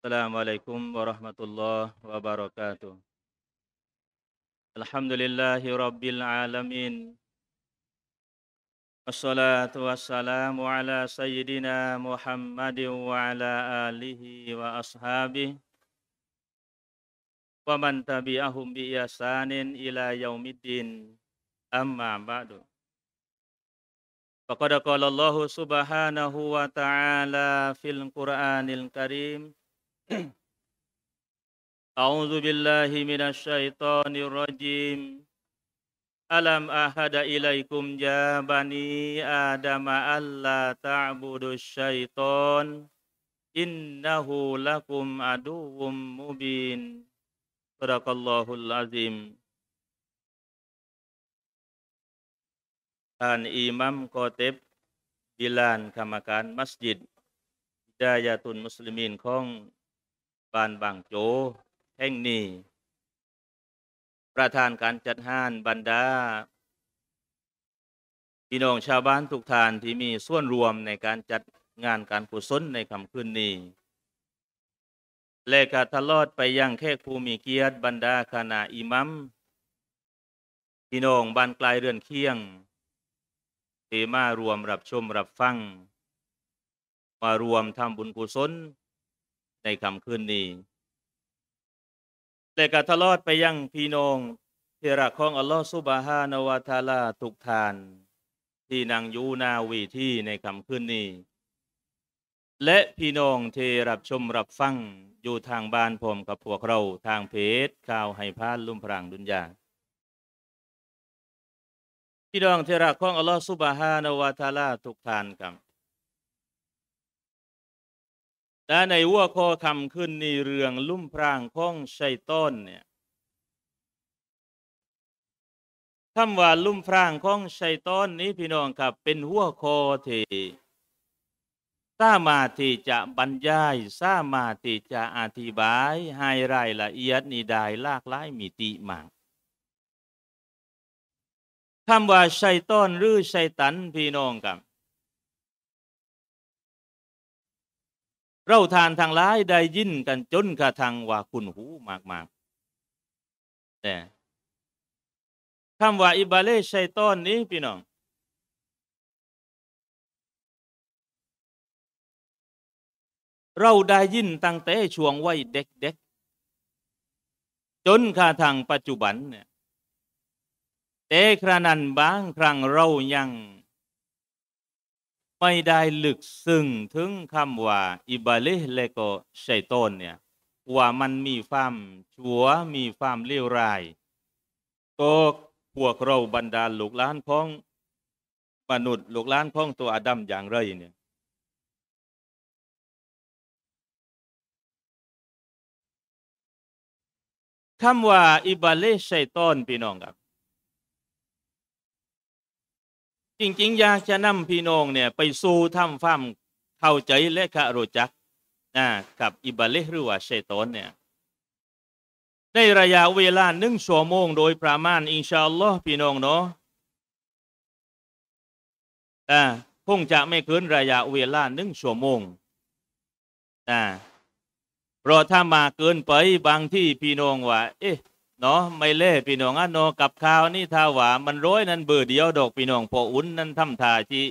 Assalamualaikum warahmatullahi wabarakatuh. Alhamdulillahi rabbil alamin. Assalatu wassalamu ala sayyidina Muhammadin wa ala alihi wa ashabihi wa man tabi'ahum bi ihsanin ila yaumiddin amma ba'du. Faqad qala Allah subhanahu wa ta'ala fil Qur'anil Karim أعوذ بالله من الشيطان الرجيم ألم أهد إليكم يا بني آدم ألا تعبدوا الشيطان إنه لكم عدو مبين صدق الله العظيم Imam Khotib Bilan Kamakan Masjid Hidayatun Muslimin Kong บ้านบางโจแห่งนี้ประธานการจัดห้านบรรดาพี่น้องชาวบ้านทุกทานที่มีส่วนรวมในการจัดงานการกุศลในคำคืนนี้เลขาทะลอดไปยังแคกภูมิเกียรติบรรดาคณะอิมัมพี่น้องบ้านไกลเรือนเคียงที่มารวมรับชมรับฟัง มารวมทำบุญกุศลในคำคืนนี้แต่กะทะลอดไปยังพี่น้องที่รักของอัลลอฮฺสุบฮานาวาทาลาทุกทาน ที่นางยูนาวีที่ในคำคืนนี้ และพี่น้องที่รับชมรับฟังอยู่ทางบ้านผมกับพวกเราทางเพจข่าวให้พานลุ่มพรางดุนยาพี่น้องที่รักของอัลลอฮฺสุบฮานาวาทาลาทุกทานครับแต่ในวัวข้อคำขึ้นในเรื่องลุ่มพรางข้องชัยต้นเนี่ยคำว่าลุ่มพรางข้องชัยต้นนี้พี่น้องครับเป็นหัวข้อที่สามารถที่จะบรรยายสามารถที่จะอธิบายให้รายละเอียดนี่ได้หลากหลายมิติมากคำว่าชัยต้นหรือชัยตันพี่น้องครับเราทานทางร้ายได้ยินกันจนกระทั่งว่าคุณหูมากมากแต่คำว่าอิบาเลชัยตอนนี้ พี่น้อง เราได้ยินตั้งแต่ช่วงวัยเด็ก ๆ จนกระทั่งปัจจุบันเนี่ยแต่ครานั้นบางครั้งเรายังไม่ได้ลึกซึ้งถึงคำว่า อิบาลิเลโกชัยตนเนี่ย ว่ามันมีความชั่ว มีความเลวร้าย ก็พวกเราบรรดาลูกหลานพ้อง มนุษย์ลูกหลานพ้องตัวอาดัมอย่างไรเนี่ยคำว่า อิบาลิชัยตนพี่น้องครับจริงๆอยากจะนาพี่น้องเนี่ย ไปสู่้ำฟั่มเข้าใจและคารุจักนะกับอิบาเลหรือว่าเชตอนเนี่ยในระยะ เวลาหนึ่งชั่วโมง โดยประมาณ อินชาอัลลอฮ์พี่น้องเนาะอ่าคงจะไม่เกิน ระยะเวลาหนึ่งชั่วโมงอ่าเพราะถ้ามาเกินไปบางที่พี่น้องว่า เอ๊ะเนาะไม่เล่พี่น้องอ่ะโนกับข้าวนี่ทาหวามันร้อยนั่นเบื่อเดียวดอกพี่น้องพออุ้นนั่นทำทาจี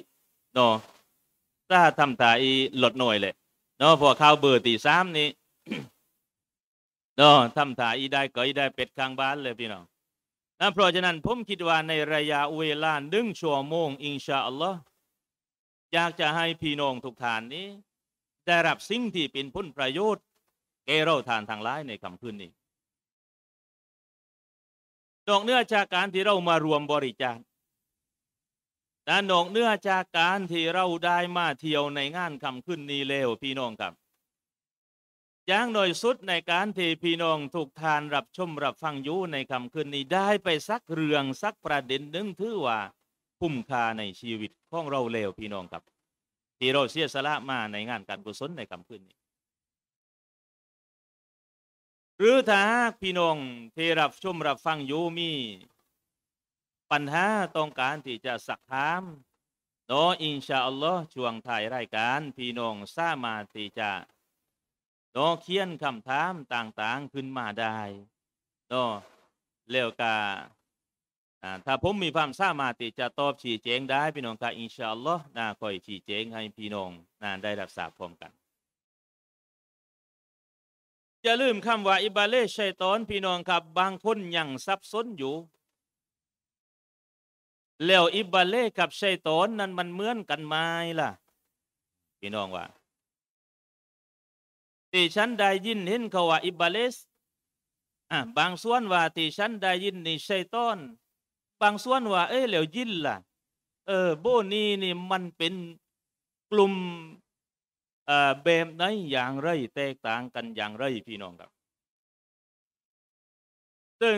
เนาะถ้าทำทาอีหลดหน่อยเลยเนาะพอข้าวเบื่อตีสามนี่เนาะทำทาอีได้ก็อีได้เป็ดกลางบ้านเลยพี่น้องนะเพราะฉะนั้นผมคิดว่าในระยะเวลาหนึ่งชั่วโมงอินชาอัลลอฮ์อยากจะให้พี่น้องทุกทานนี้ได้รับสิ่งที่เป็นผลประโยชน์แก่เราทานทางร้ายในคำคืนนี้นอกเนื้อจากการที่เรามารวมบริจาคและนอกเนื้อจากการที่เราได้มาเที่ยวในงานคำขึ้นนี้เลวพี่น้องครับอย่างหน่อยสุดในการที่พี่น้องถูกทานรับชมรับฟังยู่ในคำขึ้นนี้ได้ไปสักเรื่องสักประเด็นหนึ่งถือว่า คุ้มค่าในชีวิตของเราเลวพี่น้องครับ ที่เราเสียสละมาในงานการกุศลในคำขึ้นนี้หรือถ้าหากพี่น้องที่รับชม รับฟังอยู่มี ปัญหาต้องการที่จะสักถามเนาะอินชาอัลลอฮ์ช่วงถ่ายรายการพี่น้องสามารถที่จะนาเขียนคำถามต่างๆขึ้นมาได้เนาะแล้วกาถ้าผมมีความสามารถที่จะตอบชี้แจงได้ พี่น้องก็อินชาอัลลอฮ์น่าคอยชี้แจงให้พี่น้องน่าได้รับทราบพร้อมกันอย่าลืมคำว่าอิบาเลชัยตอน พี่น้องครับ บางคนยังสับสนอยู่แล้วอิบาเลกับชัยตอนนั้นมันเหมือนกันไหมล่ะ พี่น้องว่าที่ฉันได้ยินเห็นคำว่าอิบาเลสอ่ะบางส่วนว่าที่ฉันได้ยินนี่ชัยตอนบางส่วนว่า เอ้ยแล้วยินล่ะเออโบนี่นี่มันเป็นกลุ่มแบบไหนอย่างไรแตกต่างกันอย่างไรพี่น้องครับ ซึ่ง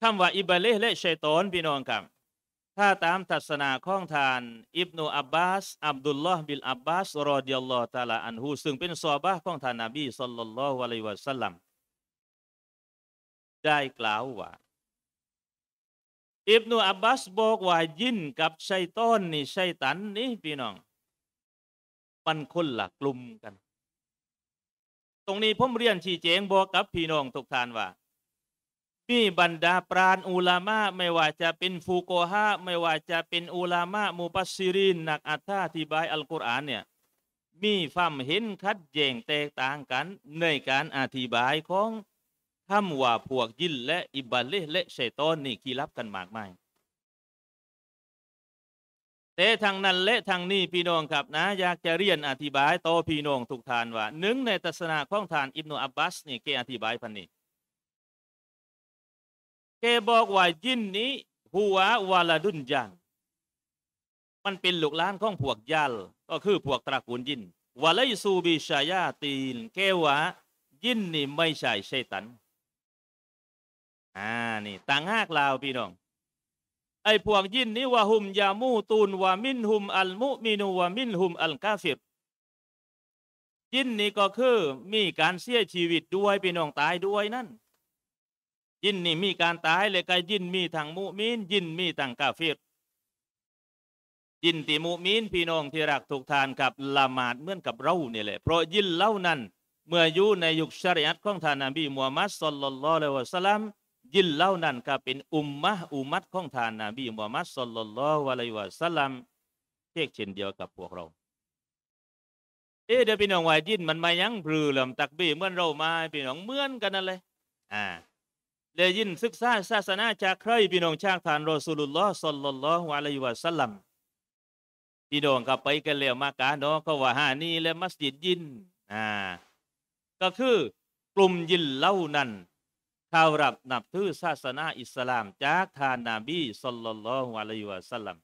คำว่าอิบาเลและชัยตอนพี่น้องครับ ถ้าตามทัศนาของทานอิบนูอับบาสอับดุลลอฮ์บิลอับบาสรอดิยัลลอฮ์ตาลาอันฮูซึ่งเป็นซอบะของท่านนบีสัลลัลลอฮุอะลัยวะสัลลัมได้กล่าวว่าอิบนุอับบาสบอกว่ายิน กับชัยตอนนี่ชัยตันนี่พี่น้องมันคนละกลุ่มกัน ตรงนี้ผมเรียนชี้แจงบอกกับพี่น้องทุกท่านว่า มีบรรดาปราณอุลามะไม่ว่าจะเป็นฟูโกฮะไม่ว่าจะเป็นอุลามะมูปัสซิรินนักอัตถาธิบายอัลกุรอานเนี่ยมีความเห็นคัดแย่งแตกต่างกันในการอธิบายของคำว่าพวกยินและอิบาลิและเชตอนนี่คีรับกันมากมายแต่ทางนั้นและทางนี้พี่น้องครับนะอยากจะเรียนอธิบายต่อพี่น้องทุกทานว่า หนึ่งในทัศนะของทานอิบนุอับบาสนี่แกอธิบายพันนี้แกบอกว่ายินนี้หัววาลาดุนยันมันเป็นลูกล้านของพวกยัลก็คือพวกตระกูลยินวาไลซูบิชายาตีน แกว่ายินนี่ไม่ใช่เชตันอ่านี่ ต่างหากลาวพี่น้องไอ้พวกยินนี่วะหุมยามูตูนวะมินหุมอัลมุมินูวะมินหุมอัลกาฟิรยินนี่ก็คือมีการเสียชีวิตด้วยพี่น้องตายด้วยนั่น ยินนี่มีการตายเลยก็ยินมีทางมุมินยินมีทางกาฟิรยินติมุมินพี่น้องที่รักถูกทานกับละหมาดเหมือนกับเราเนี่ยแหละเพราะยินเล่านั้น เมื่ออยู่ในยุคชริอัตของท่านนบีมูฮัมมัดสุลลัลลอฮุอะลัยวะสัลลัมยิ่งเล่านั้น ก็เป็นอุมมะอุมัดของท่านนาบีมุฮัมมัดสุลลัลลอฮะลัยวะสัลลัมเช่นเช่นเดียวกับพวกเราเอ๊ะเดี๋ยวพี่น้องวายยิ่นมันมายังปลือลำตักบีเหมือนเรามา พี่น้องเหมือนกันนั่นเลยอ่าเดยยินศึกษาศาสนาจากใคร พี่น้องชาติทานรอสุลลัลสุลลัลลอฮะลัยวะสัลลัมพี่น้องก็ไปกันแล้วมากาเนาะก็ว่าฮานี่และมัสยิดยินอ่าก็คือกลุ่มยินเล่านั้น่าวรับ นับถือศาสนาอิสลามจากทานนาบีสุลลัลลอฮุอะลัยฮิวะสัลลัม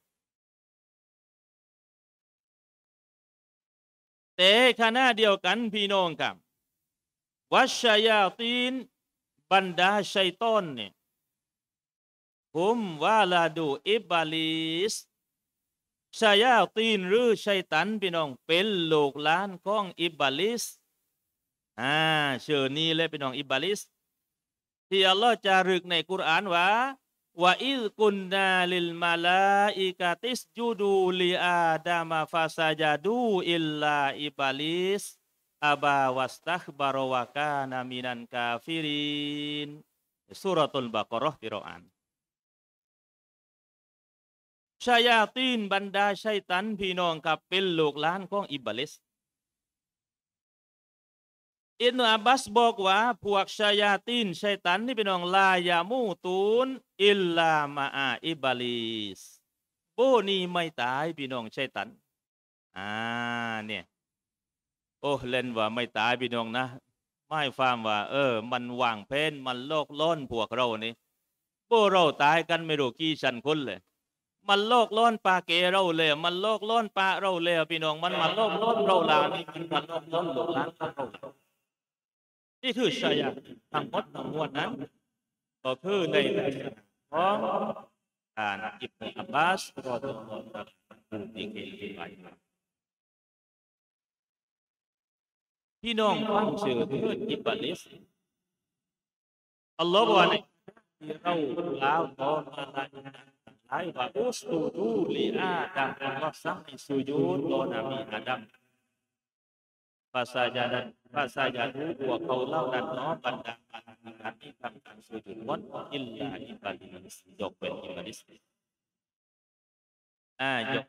แต่ขณะเดียวกันพี่น้องครับวัชยาตีนบรรดาชัยต้นเนี่ยผมวาลาดู อิบาลิสชายาตีนหรือ ชัยตันพี่น้องเป็นลูกหลานของ อิบาลิสอ่าเชื่อนี้เลยพี่น้องอิบาลิสที่อัลลอฮ์จารึกในกุรอานว่าว่าอิลกุนนาลิลมาลาอิกาติสจูดูลีอาดามาฟาซาจาดูอิลลาอิบาลิสอาบาวัสตักบารวากานามินันกาฟิรินสุรตุลบากรอห์บิรอานชายาตีนบรรดาชัยตันพี่น้องกับเป็นลูกหลานของอิบาลิสอินอับบาสบอกว่าพวกชายาตินชัยตันนี่เป็นองลายามูตูนอิลลามาอาอิบาลิสโบนี่ไม่ตายพี่น้องชัยตันอ่าเนี่ยโอ้เล่นว่าไม่ตายพี่น้องนะไม่ฟามว่า เออ มันวางเพนมันโลกล้นพวกเรานี่โบเราตายกันไม่รู้กี่ชั้นคนเลยมันโลกล้นปลาเกเราเลยมันโลกล้นปลาเราเลยพี่น้อง มันมันโลกล้นเราลานี่มันมันโลกล้นโลกล้นเราที่ถือชายทั้งหมดทั้งมวลนั้นก็คือในเรื่องของการอิบนุอับาสรอตุลลอฮฺผู้ที่เก่ไปพี่น้องฟังชื่อเพื่อนอิบลิสอัลลอฮฺว่าในเราลาวต่อมาลายหลาว่าอุสตูดูลีอาดัมอัลลอฮฺสั่งให้สุญูดตอนาบีอาดัม fasajadan fasajadu wa qaulau dan no pada kami kami sujud pun illa ibad iblis jokben iblis ah jok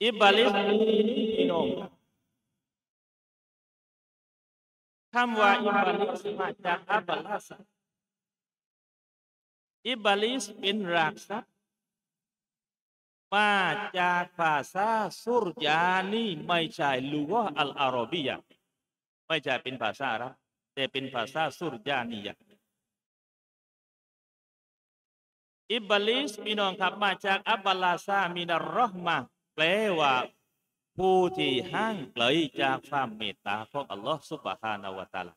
iblis minum Kamu wa iblis macam apa iblis bin raksasa มาจากภาษาสุรยานี่ไม่ใช่ลูกอัลอารอบียะไม่ใช่เป็นภาษาอาหรับแต่เป็นภาษาสุรยานียะอิบลิสพี่น้องครับมาจากอับบลาซามินารอห์มาแปลว่า ผู้ที่ห่างไกลจากความเมตตาของอัลลอฮฺสุบฮานาวะตาลา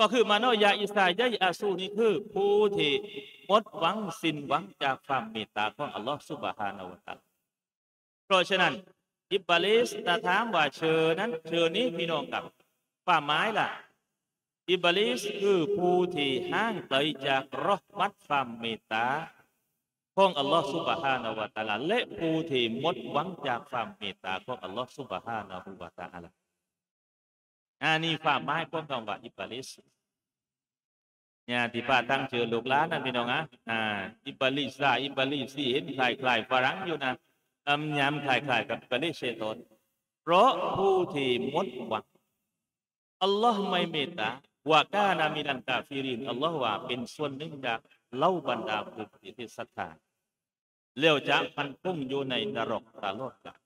ก็คือมโนยาอิสายะอาสูนี่คือผู้ที่หมดหวังสิ้นหวังจากความเมตตา ของอัลลอฮฺสุบฮานาวะตัลเพราะฉะนั้น อิบาลิสตาถามว่าเชญนั้นเชญนี้พี่น้องกับป่าไม้ล่ะอิบาลิสคือผู้ที่ห่างไกลจากรอมัดความเมตตา ของอัลลอฮฺสุบฮานาวะตัลและผู้ที่หมดหวังจากความเมตตา ของอัลลอฮฺสุบฮานาวะวะตะไรอันนี้ความหมายของคำว่าอิบลิสเนี่ที่ป้าตั้งเชื่อลูกหลานนั่นพี่น้องอ่ะอ่าอิบลิส้อิบลิสีเห็นคลายคลายฝรั่งอยู่นะอำยำคลายคลายกับอิบลิสเชตนเพราะผู้ที่มดหวังอัลลอฮ์ไม่เมตตาว่ากานามินันกาฟิรินอัลลอฮ์ว่า เป็นส่วนหนึ่งจากเล่าบรรดาผู้ที่ศรัทธาเลี้ยวจะพันพุ่งอยู่ในนรกตลอดกาล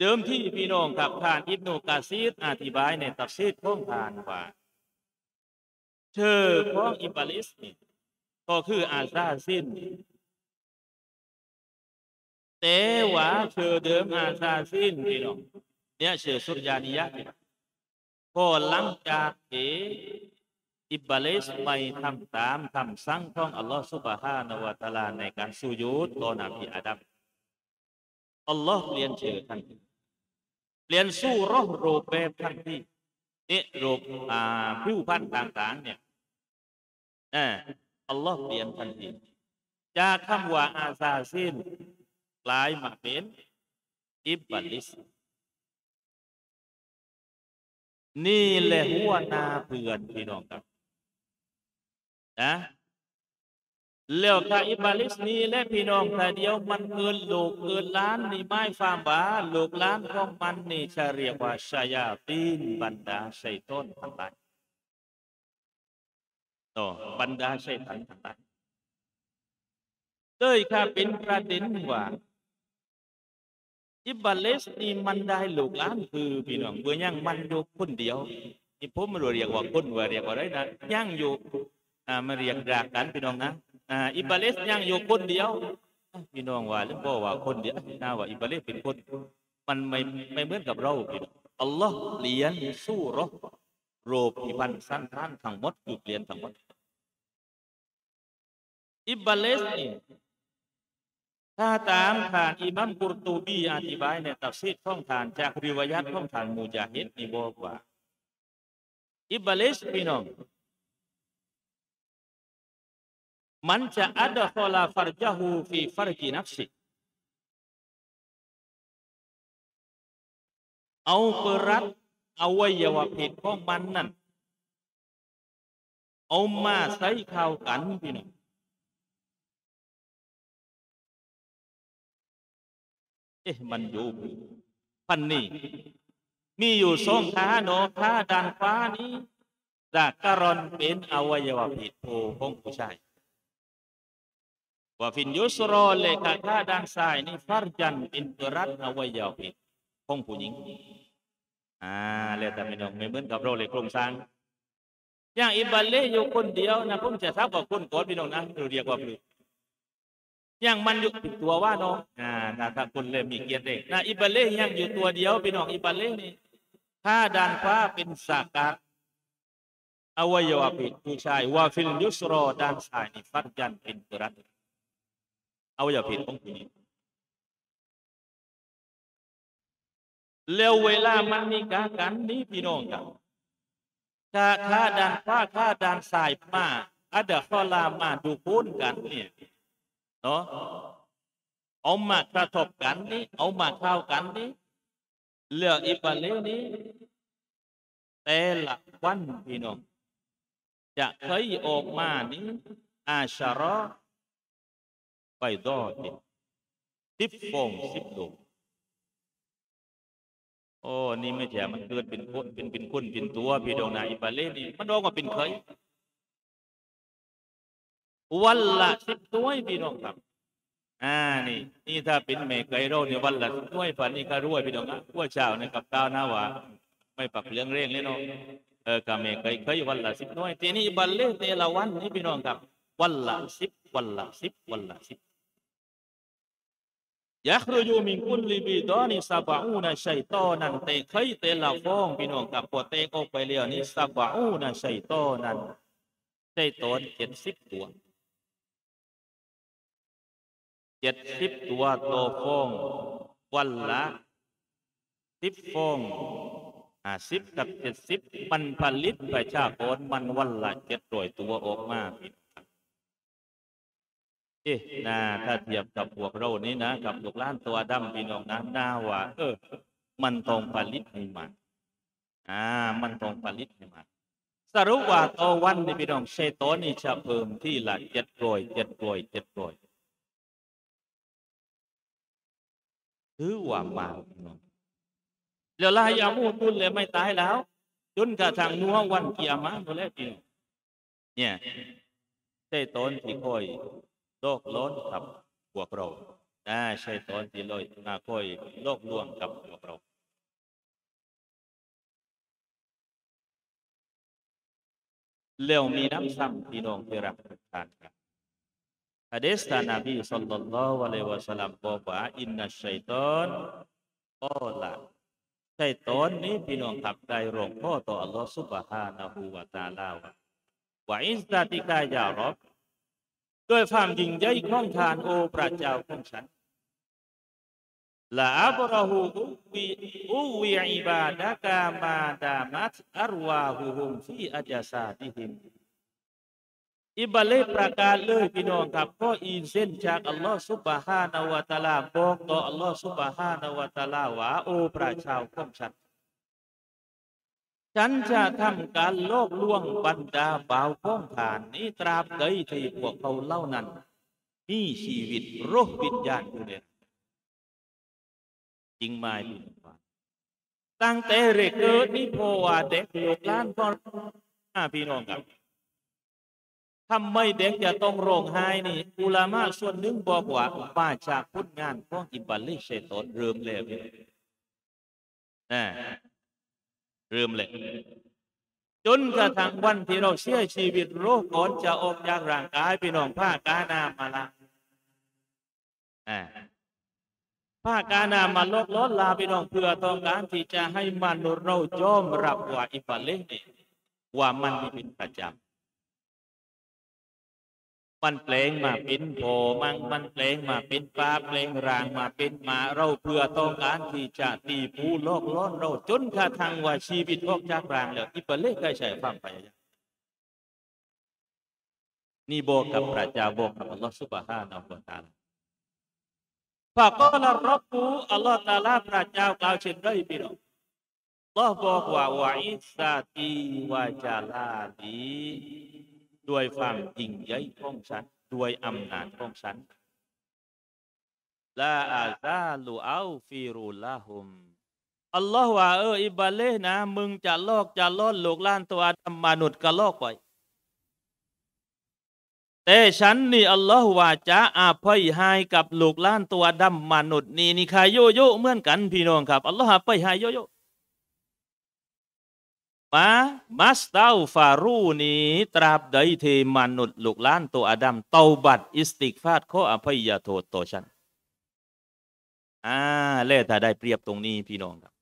เดิมที่พี่น้องกับท่านอิบนุกาซีดอธิบายในตับซีดท่องทานว่าเธอของอิบาลิสนี่ก็คืออาซาซินแต่ว่าเธอเดิมอาซาซินพี่น้อง เนี่ยเชื่อสุรยานิยะก็หลังจากที่อิบาลิสไม่ทำตามคำสั่งของอัลลอฮฺสุบฮานาวะตาลาในการสุยุตตอนาบีอาดัมอัลลอฮ์เรียนเชื่อท่านเรียนสู้รบรบแบบทันทีนี่รบอ่าผิวพรรณต่างๆเนี่ยเอออัลลอฮ์เปลี่ยนทันทีจากคำว่าอาซาซินกลายมาเป็น อิบบลิส นี่แหละหัวนาเพื่อนพี่น้องครับ นะแล้วถ้าอิบาลิสนี้และพี่น้องแต่เดียว มันเกินลลกเกินล้าน นี่ไม่ฟามบาลลกล้านของมันนี่จะเรียกว่าชายาตีนบรรดาชัยต้นทั้งหลายต่อบรรดาชัยตันทั้งหลายเลยข้าเป็นประเด็นว่าอิบาลิสนี่มันได้ลลกล้าน คือ พี่น้องเบื่อยังมันอยู่คนเดียวที่ผมไม่รู้เรียกว่าคนว่า เรียกว่าอะไรนะย่างอยู่อ่ามาเรียกรากันพี่น้องนะอ่าอิบาลิสยังอยู่คนเดียวพี่น้องว่าหรือบ่ว่าคนเดียวน้าว่า อิบาลิสเป็นคน มันไม่ไม่เหมือนกับเราพี่อัลลอฮ์เลียนสู้รบโรบอิบันสั้นท่านทั้งหมดหยุดเลียนทั้งหมดอิบาลิสนี่ถ้าตามฐานอิมัมกุรตูบี อธิบายในตัฟซีด่องทานจากริวายัตท่องทานมูจาฮิดนี่บอกว่าอิบาลิสพี่น้องมันจะอัดคอลาฟารจหฮูฟีฟารจีนักสิเอาปรัดอาวัยวะเพศของมันนั่น เอามาใส่ข้าวกันพี่น้องเอ๊ะมันอยู่พันนี่มีอยู่สองขาโนขาด้านฟ้านี้จากกรอนเป็นอวัยวะผิดโพของผู้ชายว่าฟินยุสโรเลขาข่าดังสายนี่ฟาร์จันเป็นตรัดอวัยวะเพศงผู้หญิง อ่าเลแต่ไม่ดองไม่เหมือนกับเราเลยโครงสร้างอย่างอิบาเลอยู่คนเดียวนะผมจะทักว่าคนก่อนพี่น้องนะเรเียกว่าืออย่างมันอยู่ติดตัวว่าน้องอ่านาถ้าคนเลยมีเกียรติน่งนะอิบาเลยังอยู่ตัวเดียวพี่น้องอิบาเล่นี่ถ้าด้านฟ้าเป็นสักกะอวัยวะเพศผู้ชายว่าฟินยุสโรดัานซายนี่ฟั์จันเป็นตัวรัดอวัยวะเของผิลวเวลามันมีกากันนี้พี่น้องครับจะฆ่าดานฟ้าฆ่าดานสายมาอาเดข้อลามาดูพูนกัน เนี่ยเนาะเอามากระทบกันนี้เอามาเข้ากันนี้เลือกอิบาเลนี้ แต่ละวันพี่น้องจะเคยออกมานี้อาชารอไปดอจิ ي บ ا ء دب س ب ل งโอ้นี่ไม่แฉมันเกิดเป็นคนเป็นเป็นคนเป็นตัว พี่ดองนาอิบาเล่นี่มันบอกว่าเป็นเคย วันละสิบด้วยพี่ดองครับ อ่า นี่ นี่ถ้าเป็นเมกไกเรเนี่ยวันละด้วยฝัน นี่ก็รวยพี่ด้องนะว่าเชี่ในกับตาวหน้าว่าไม่ปรับเรื่องเร่งเลยน้องเออกับเมกไก่เคยวันละสิบด้วยทีนี้บาลเล่เตละวันนี่พี่น้องครับ วันละสิบ วันละสิบวันละสิบยักรยูมิงคุลลีบีดอนิซาบะอูนาชัยตอนันเตเคยเตลาฟองพี่น้องกับปวเตกออกไปเรียนี่ซาบะอูนาชัยตอนันใช่ตนเจ็ดสิบตัวเจ็ดสิบตัวโตฟองวันละสิบฟองห้าสิบกับเจ็ดสิบมันผลิตไปชาโกนมันวันละเจ็ดร้อยตัวออกมาพี่เอ๊ะนาถ้าเทียบกับพวกเรานี้นะกับลูกล้านตัวดำพี่น้องนะหน้าว่าเออมันตรงปลิตใหมาอ่า มันตรงปลิตใหมาสรุปว่าตัววันนี่พี่น้องเชตอนี่จะเพิ่มที่ละเจ็ดรลอยเจ็ดรลอยเจ็ดรลอยถือว่ามาพี่น้องเดี๋ยวลายยามูตุนเลยไม่ตายแล้วจนกระทั่งนัววันเกียร์มาหมดแล้วพี่น้องเนี่ยเชตอนที่คอยโลกล้นกับพวกเรานาใช่ตอนที่ลอยมาค่อยโลกลวงกับพวกเราเล้วมีน้ำซ้ำที่น้องที่รักทุกท่านครับอะดีตานาบีสัลลัลลอฮุอะลัยวะสัลลัมบอกว่าอินนัชชัยตอนอ้ละชัยตอนนี้พี่น้องขับใจร้องข้อต่ออัลลอฮฺซุบฮานะฮูวะตาลาวะว่าอินสตาติกายารอบด้วยความยิ่งใหญ่ของทานโอพระเจ้าของฉันลาบรหูอุอุวิอิบาดากามาดามัตอารวาหูฮุมฟีอาจาสาดิหิม อิบาเลประกาศเลยพี่น้องครับก็อินเส้นจากอัลลอฮฺสุบฮานาวะตาลาบอกต่ออัลลอฮฺสุบฮานาวะตาลาว่าโอพระเจ้าของฉันฉันจะทำการโลกล่วงบรรดาบ่าวข้องฐานนี้ตราบใดที่พวกเขาเล่านั้นมีชีวิตโรคปิญญาณอยู่เนี่ยจริงไหมตั้งแต่เรกเกิดนี่พอว่าเด็กหกล้านพ่อพี่น้องครับทำไมเด็กจะต้องร้องไห้นี่ อุลามะส่วนหนึ่งบอกว่า มาจากพุทธงานของอิบาลิเชตอนเริ่มแล้วนี่นะลืมเลยจนกระทั่งวันที่เราเชื่อชีวิตโรคก่อนจะออกจากร่างกายพี่น้องผ้ากานามาละผ้ากานามาลดลดลาพี่น้องเพื่อต้องการที่จะให้มนุษย์เรายอมรับว่าอิปาเลนี่ว่ามันมีเป็นประจำมันเพลงมาเป็นโผมัง มันเพลงมาเป็นฟ้าเพลงรางมาเป็นมาเราเพื่อต้องการที่จะตีผู้โลกล้นเรา จนกระทั่งว่าชีวิตออกจากราง แล้วอิปเลกได้ใช้ความไปนี่บอกกับพระเจ้าบอกกับอัลลอฮฺสุบฮานาอัลลอฮฺฟาก็ลรับผู้อัลลอฮฺตาลาพระเจ้ากล่าวเช่นไรพี่น้องอัลลอฮฺบอกว่าวะอิสตาตีวาจาลาดีด้วยความยิ่งใหญ่ของฉันด้วยอำนาจของฉันลาอาซาลูอลฟิรูลาฮุมอัลลอฮ์ว่าเอออิบาเลนะมึงจะลอกจะล่อนลูกล้านตัวรำมนุษย์ก็ลอกไปแต่ฉันนี่อัลลอฮ์ว่าจะอาภัยให้กับลูกล้านตัวดำมนุษย์นี่นี่ใครโยโย่เหมือนกันพี่น้องครับอัลลอฮ์อาภัยให้โยโย่มามัสตาฟารูนี้ ตราบใดที่มนุษย์ลูกล้าน ตัวอาดัมเตาบัดอิสติกฟาดข้ออภัยโทษต่อฉันอ่าเล่ถ้าได้เปรียบตรงนี้พี่น้องครับ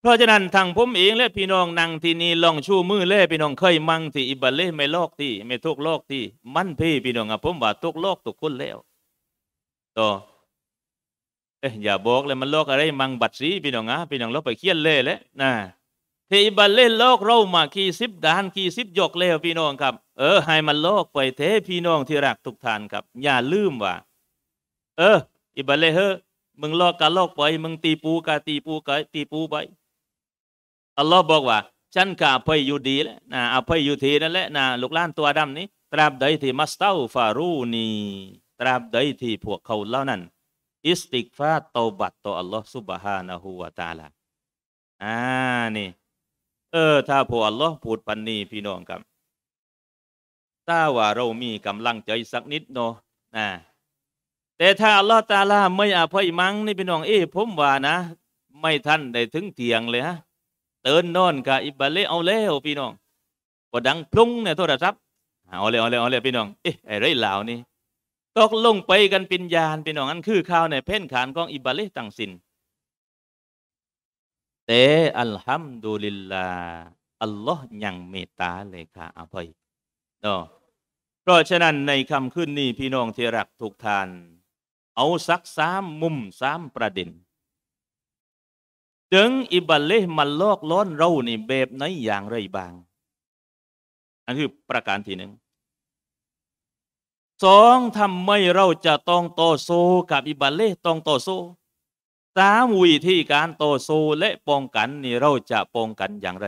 เพราะฉะนั้นทางผมเองและพี่น้อง นั่งที่นี่ลองชูมือเล่พี่น้องเคยมั่งที่อิบาเล่ไม่ลอกที่ ไม่ทุกลอกที่ มั่นพี่พี่น้องครับผมว่าทุกลอกทุกคนแล้วต่อเอ๊ะอย่าบอกเลยมันลอกอะไรมั่งบัตรสีพี่น้องอ่ะพี่น้องเราไปเคียนเล่แล้วนะเทบัลเล่นโลกเรามาขี่สิบด่านขี่สิบยกเลวพี่น้องครับ เออให้มันโลกไปเทพี่น้องที่รักทุกท่านครับ อย่าลืมว่า เอออิบัลเล่เฮอมึงลอกกะลอกไปมึงตีปูกะตีปูกะตีปูไปอัลลอฮ์บอกว่า ฉันกะไปอยู่ดีแล้วนะเอาไปอยู่ทีนั่นแหละนะลูกล้านตัวดำนี้ตราบใดที่ มัสเตาฟารูนีตราบใดที่พวกเขาเล่านั้น อิสติกฟาตอบัตต่ออัลลอฮ์ซุบฮานะฮูวะตาลาอ่านี่เออ ถ้าพออัลลอฮ์พูดปันนี้พี่น้องครับ ถ้าว่าเรามีกำลังใจ สักนิดเนาะนะแต่ถ้าอัลลอฮ์ตาลา ไม่อภัยมั้งนี่พี่น้อง เอ้ผม ว่านะ ไม่ทัน ได้ ถึงเตียงเลย ฮะ เตือนนอนกะอิบาเลเอา แล้วพี่น้องก็ดังพลุ้งเนี่ยโทรศัพท์เอาเลยเอาเลยเอาเลยพี่น้อง เอ๊ะไอ้ไรเหล่านี้ตกลงไปกันปิญญาณพี่น้องอันคือข่าวในเพ่นขานของอิบาเลตั้งสินแต่อัลฮัมดุลิลลาอัลลอฮ์ยังเมตตาเลยค่ะอภัยเนาะเพราะฉะนั้นในคำขึ้นนี้ พี่น้องที่รักทุกทาน เอาสักสามมุมสามประเด็น ถึงอิบัลเลห์มันลอกล้อนเรานี่แบบไหนอย่างไรบ้าง อันคือประการที่หนึ่ง สองทำไมเราจะต้องต่อสู้กับอิบัลเลห์ต้องต่อสู้สามวิธีการต่อสู้และป้องกันนี่เราจะป้องกันอย่างไร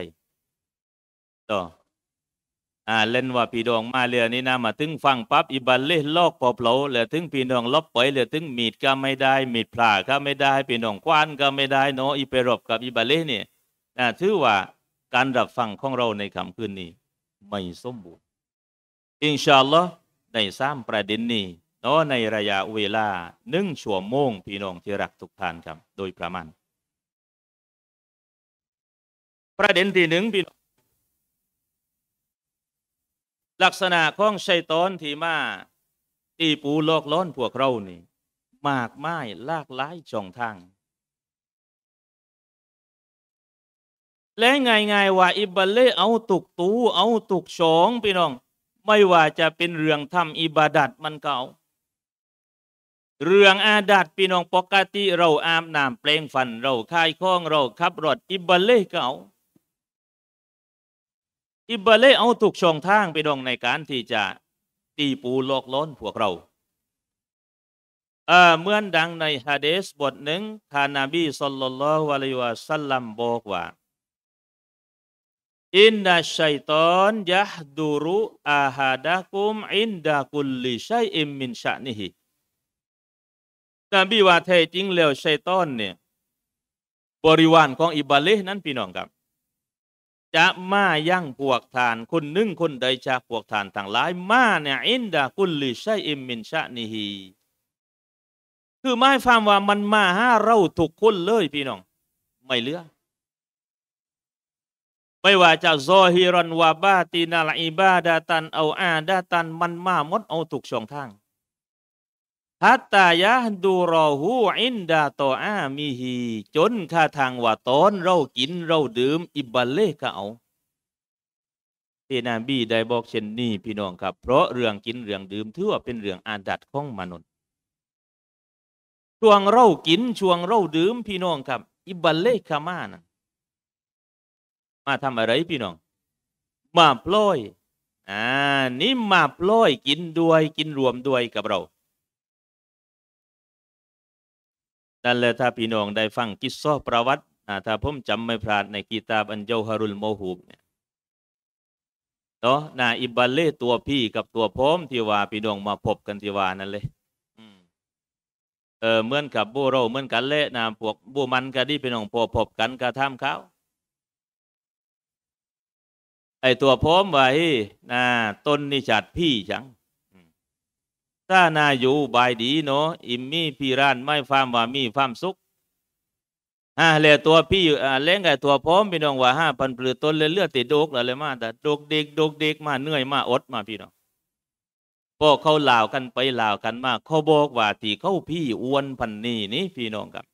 ต่ออ่าเล่นว่า พี่ดองมาเรือนี่นะมาถึงฟังปั๊บอีบันเล่ลอกปอบเหลาเหลือถึงพี่น้องลบไปเหลือถึงมีดก็ไม่ได้ มีดพลาก็ไม่ได้ พี่น้องคว้านก็ไม่ได้เนาะอีเปรบกับอีบันเล่เนี่ยอ่าถือว่าการรับฟังของเราในคำคืนนี้ ไม่สมบูรณ์อินชาอัลลอฮ์ในสามประเด็นนี้เนาะในระยะเวลาหนึ่งชั่วโมงพี่น้อง ที่รักทุกท่านครับโดยประมาณประเด็นที่หนึ่งพี่น้องลักษณะของชัยตอนที่มาตีปูโลกล้อนพวกเรานี่ มากไม้ลากหลายช่องทาง และง่ายๆว่าอิบาเล่เอาตุกตูเอาตุกสองพี่น้อง ไม่ว่าจะเป็นเรื่องทำอิบาดัดมันเก่าเรื่องอาดัดพี่น้องปกติเราอาบน้ำเปลงฟันเราคายข้องเราขับรถอิบเล่เก่าอิบเล่เอาถูกช่องทางไปดองในการที่จะตีปูหลอกล้นพวกเราเเมื่อนดังในฮะเดสบทหนึ่งท่านนบีสัลลัลลอฮุอะลัยวะสัลลัมบอกว่า อินนัชัยตอน ยะดูรุ อาฮาดะกุม อินดะกุลลิชัยอิมมินชะนิฮินบีว่าแท้จริงแล้วชัยตอนเนี่ย บริวารของอิบาเลนั้น พี่น้องครับ จะมาย่างพวกทาน คนหนึ่งคนใดจาพวกทานทั้งหลาย มาเนี่ยอินดากุลลิชัยอิมมินชะนิฮีคือหมายความว่ามันมาหาเราทุกคนเลยพี่น้อง ไม่เลือ ไม่ว่าจะซอฮิรันวาบาตินาลอิบาดาตันเอาอาดาตันมันมาหมดเอาถูกช่องทางฮัตตายะดูรอหูอินดาตออามีฮีจนข้าทางว่าตอนเรากินเราดื่มอิบัลเลกเอาที่นบีได้บอกเช่นนี้พี่น้องครับเพราะเรื่องกินเรื่องดื่มถือว่าเป็นเรื่องอาดัตของมนุษย์ ช่วงเรากินช่วงเราดื่มพี่น้องครับ อิบัลเลขามานะมาทำอะไรพี่น้อง มาปล่อยอ่านี่มาปล่อยกินด้วย กินรวมด้วยกับเรานั่นแหละถ้าพี่น้องได้ฟังกิสซอประวัติถ้าผมจำไม่พลาดในกีตาบันเยาฮารุลโมฮูบเนี่ยเนาะนาอิบาเล่ตัวพี่กับตัวผมที่ว่าพี่น้องมาพบกันที่ว่านั่นเลยเออเหมือนกับบูโรเหมือนกันเละนะพวก บูมันกัดีพี่น้องพอพบกันกระทำเขาไอตัวผมว่าฮีนะต้นนิจัดพี่จังถ้านาอยู่บายดีเนาะอิมมี่พี่ร้านไม่ฟามว่ามีฟามสุขอ่าเหล่ตัวพี่อ่าเล้งไับตัวพร้อมพี่น้องว่าห้าพันปลือต้นเลยเลือดติดโดกอะไรมาแต่โดกเด็กโดกเด็กมาเหนื่อยมาอดมาพี่น้องพอเขาเล่ากันไปเล่ากันมาเขาบอกว่าที่เขาพี่อ้วนพันนี่นี่ พี่น้องครับ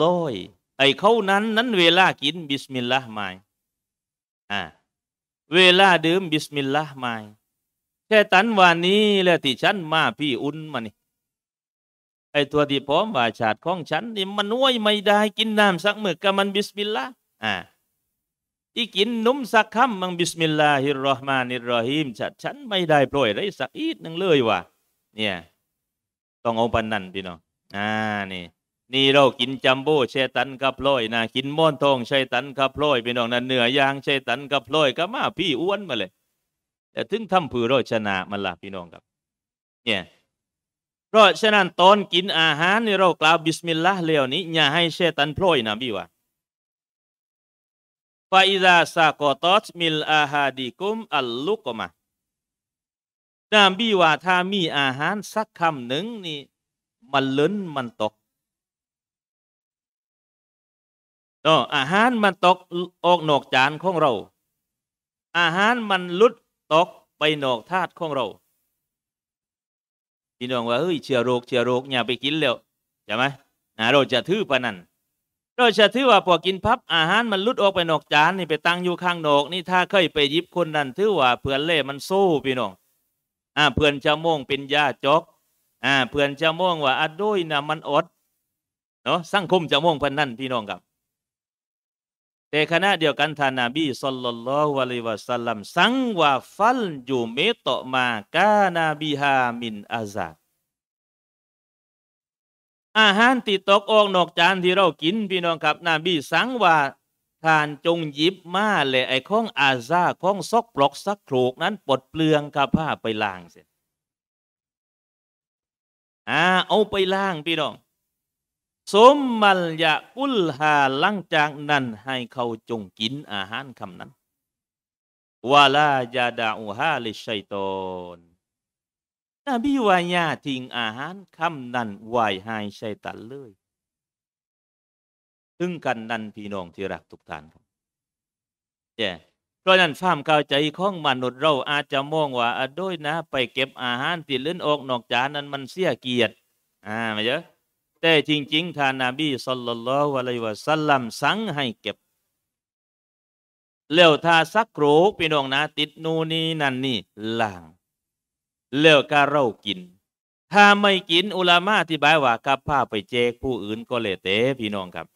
ลอยไอ้เขานั้นนั้น เวลากินบิสมิลลาห์ไม่อ่าเวลาดื่มบิสมิลลาห์ไม่แค่ตันวานนี้แหละที่ฉันมาพี่อุ่นมานี่ไอตัวที่พร้อมว่าชาติของฉันนี่มันน้วยไม่ได้ กินน้ำสักมือกับมันบิสมิลลาห์อ่าอีกินนุ่มสักคำมังบิสมิลลาฮิรราะห์มานิรราฮิมฉันฉันไม่ได้โปรยไรสักอีดนึงเลยว่ะเนี่ยต้องเอาปันนั่นพี่น้องอ่านี่นี่เรากินจัมโบ้แชตันกับพลอยนะกินม่อนทองแชตันกับพลอยไปนองนนเนื้อย่างแชตันกับพลอยก็มาพี่อ้วนมาเลยแต่ถึงทำผือโรชนะมันละพี่น้องครับ เนี่ยเพราะฉะนั้นตอนกินอาหารนี่เรากล่าวบิสมิลลาห์เลี้ยวนี้อย่าให้เชตันพลอยนะบีว่าฟาอิซาซากอตอสมิล อาฮาดิกุม อัลลุกมานาบีว่า ถ้ามีอาหารสักคำหนึ่งนี่ มันล้นมันตกเนาะอาหารมันตกออกนอกจานของเรา อาหารมันลุดตกไปนอกธาตุของเรา พี่น้อง ว่าเฮ้ยเชื้อโรคเชื้อโรคอย่าไปกินแล้ว ใช่ไหมนะเราจะทื่อปะนั่นเราจะถือว่าพอกินพับ อาหารมันลุดออกไปนอกจานนี่ไปตั้งอยู่ข้างนอก นี่ถ้าเคยไปยิบคนนั้นถือว่าเพื่อนเล่มันโู้พี่น้องอ่าเพื่อนจะม่วงเป็นยาจกอ่า เพื่อนจะม่วงว่าอดด้วยนะมันอดเนาะสังคมจะม่วงพันนั่นพี่น้องครับแต่ขณะเดียวกันท่านนบีสัลลัลลอฮุอะลัยวะสัลลัมสังวาฟัลยูเมตะมากานาบิฮามินอาซาอาหารติดตกออกนอกจานที่เรากินพี่น้องครับนบีสังว่าทานจงยิบมาเลยไอ้ข้องอาซาข้องซอกปลอกซักโครกนั้นปลดเปลืองกับผ้าไปล้างเสียอ่าเอาไปล้างพี่น้องสมมัลยะกุลฮาลังจากนั้นให้เขาจงกินอาหารคำนั้นวาลายาดาอูฮาลิชัยตอนนบีวายาทิ้งอาหารคำนั้นไหวให้ชัยตันเลยถึงกันนั้นพี่น้องที่รักทุกท่านครับเย่เพราะนั้นฟ้ามเข้าใจของมนุษย์เราอาจจะมองว่าอด้วยนะไปเก็บอาหารติดเลื่อนออก นอกจานนั้นมันเสียเกียรติ อ่าไม่เยอะแต่จริงๆท่านนาบีสัลลัลลอฮุอะลัยวะสัลลัม สั่งให้เก็บเล้วทาสักโรกพี่น้อง นะ ติด นู นี่นั่นนี่ล่างเล้วกาเรากิน ถ้าไม่กินอุลามะอธิบาย ว่ากับผ้าไปเจก ผู้อื่นก็เลยเตะพี่น้องครับ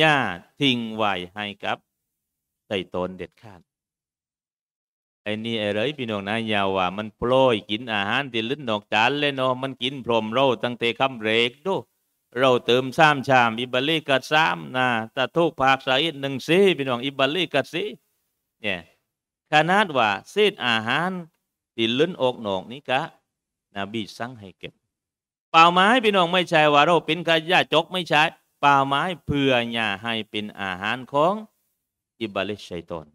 ย่าทิ้งไว้ให้ กับไต่ตนเด็ดขาดไอ้นี่ไอ้ไรพี่น้องนะยาวว่ามันโปรยกินอาหารที่ลิ้นนอกจานเลยเนาะมันกินพรมเราตั้งแต่คำเรกดูเราเติมซ้ำชาม อิบาลีกัดซ้ำนะแต่ทุกภาคสายหนึ่งซี พี่น้อง อิบาลีกัดซีเนี่ยขนาดว่าเศษอาหารที่ลิ้นอกหนอกนี้กะนบีสั่งให้เก็บเปล่าไม้พี่น้องไม่ใช่ว่าเราเป็นขยะจกไม่ใช่เปล่าไม้เพื่อหย่าให้เป็นอาหารของ อิบาลีชัยตอน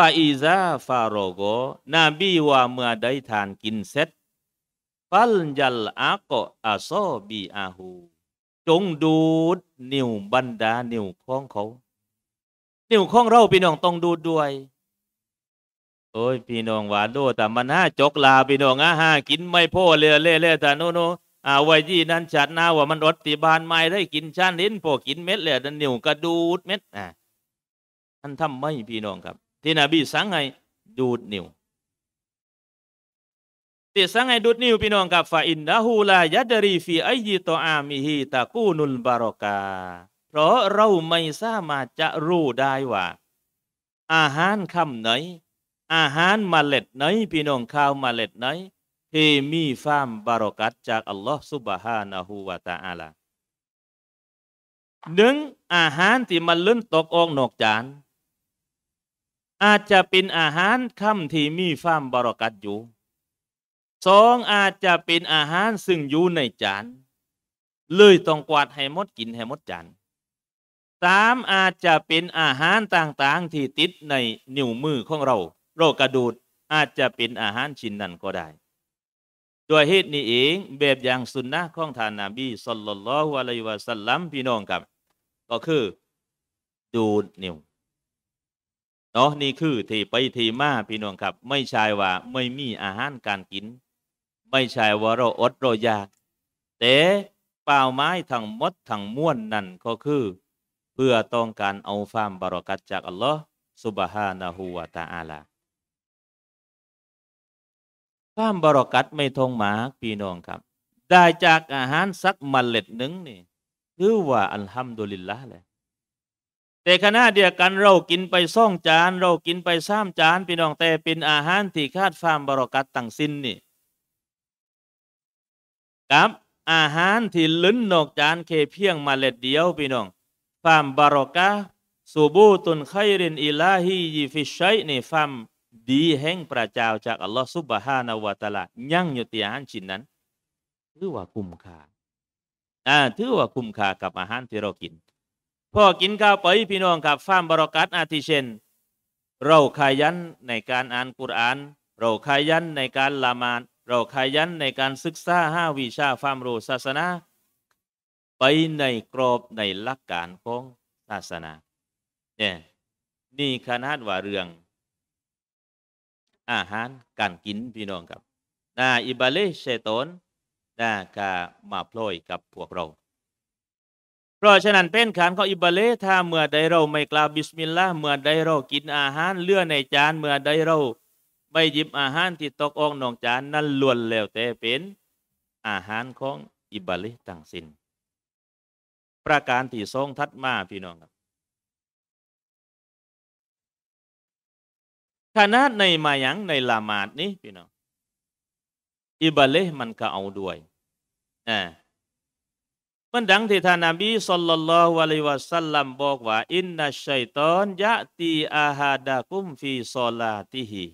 ฟาอิซาฟาโรโกนบีว่าเมื่อได้ทานกินเสร็จฟัลยัลอากออาโซบีอาหูจงดูดนิ้วบรรดา นิ้วของเขานิ้วของเราพี่น้องต้องดูดด้วย โอ้ย พี่น้องหวานโดแต่มันห้าจกลาพี่น้องอ่ะห้ากินไม่พอเลยเล่เล่แต่โนโนอาว้ยี่นั้นฉัดนาว่ามันอดติบานไม่ได้กินชาลิ้นพอกินเม็ดเลยนั่นนิ้วกระดูดเม็ดอ่ะท่านทำไม่พี่น้องครับที่นบีสั่งให้ดูดนิ้ว u Thì s ง n g ngày đ ụ ้ niu pinong kap fa indahu la yadari ี i อ y ิ i ิ a a m i h i น a k u n u l b a เพราะเราไม่สามารถจะรู้ได้ว่า อาหารคำไหน อาหารมาเล็ดไหน พี่น้องข้าวมาเล็ดไหนที่มีความบารอกัตจากอัลลอฮ์ซุบฮานะฮูวาตาอาลาหนึ่ง อาหารที่มันลื่นตกออกนอกจานอาจจะเป็นอาหารค่ำที่มีฟ้ามบรกัดอยู่สองอาจจะเป็นอาหารซึ่งอยู่ในจาน เลยต้องกวาดให้หมดกินให้หมดจานสามอาจจะเป็นอาหารต่างๆที่ติดในนิ้วมือของเราโรคกระดูดอาจจะเป็นอาหารชิ้นนั้นก็ได้ด้วยเหตุนี้เองแบบอย่างสุนนะของท่านนาบีสัลลัลลอฮุอะลัยวะสัลลัมพี่น้องครับ ก็คือดูดนิ้วนาะนี่คือที่ไปที่มาพี่น้องครับ ไม่ใช่ว่าไม่มีอาหารการกิน ไม่ใช่ว่าเราอดเราอยาก แต่เปล่าไม้ทั้งมดทั้งม้วนนั่นก็คือ เพื่อต้องการเอาความบารอกัตจากอัลลอฮ์สุบฮานะฮูวาตาอาลาความบารอกัตไม่ทงหมาพี่น้องครับ ได้จากอาหารสักมเมล็ดหนึ่งนี่คือว่าอัลฮัมดุลิลละเลยแต่ขณะเดียวกันเรากินไปซ่องจานเรากินไปซ้ำจานพี่น้องแต่เป็นอาหารที่คาดฟามบรอกัดต่างสิ้นนี่กับอาหารที่ลื้นนอกจานเคเพียงมาเล็ดเดียวพี่น้อง ฟามบรอกะสูบูตุนไครินอิลาฮียิฟิชัยนี่ฟามดีแห่งประจาาจากอัลลอฮฺซุบฮานาวะตะลา ยั่งอยู่ที่อาหารชิ้นนั้นถือว่าคุ้มค่าอ่าถือว่าคุ้มค่ากับอาหารที่เรากินพ่อกินข้าวไป พี่น้องครับฟ้ามบรอกัสอาทิเช่นเราขยันในการอ่านกุรอาน เราขยันในการละมานเราขยันในการศึกษาห้าวิชาความรู้ศาสนา ไปในกรอบในหลักการของศาสนา เนี่ยนี่ขนาดว่าเรื่อง อาหารการกินพี่น้องครับ นาอิบาเลเชตนนากามาพลอยกับพวกเราราะฉะนั้นเป็นขานของอิบาเลถ้าเมื่อใดเราไม่กล่าวบิสมิลลาห์เมื่อใดเรา กินอาหารเลือในจานเมื่อใดเราไม่หยิบอาหารที่ตกออกนองจานนั้นล้วนแล้วแต่เป็นอาหารของอิบาเลต่างสินประการที่สองทัดมาพี่น้องครับขนาดในมายัง ในละหมาดนี้พี่น้องอิบาเลมันก็เอาด้วยอ่ามันดังที่ท่านนบีสัลลัลลอฮุอะลัยวะสัลลัมบอกว่า อินนัชัยตอน ยะตีอาฮาดากุมฟีสอลาติฮี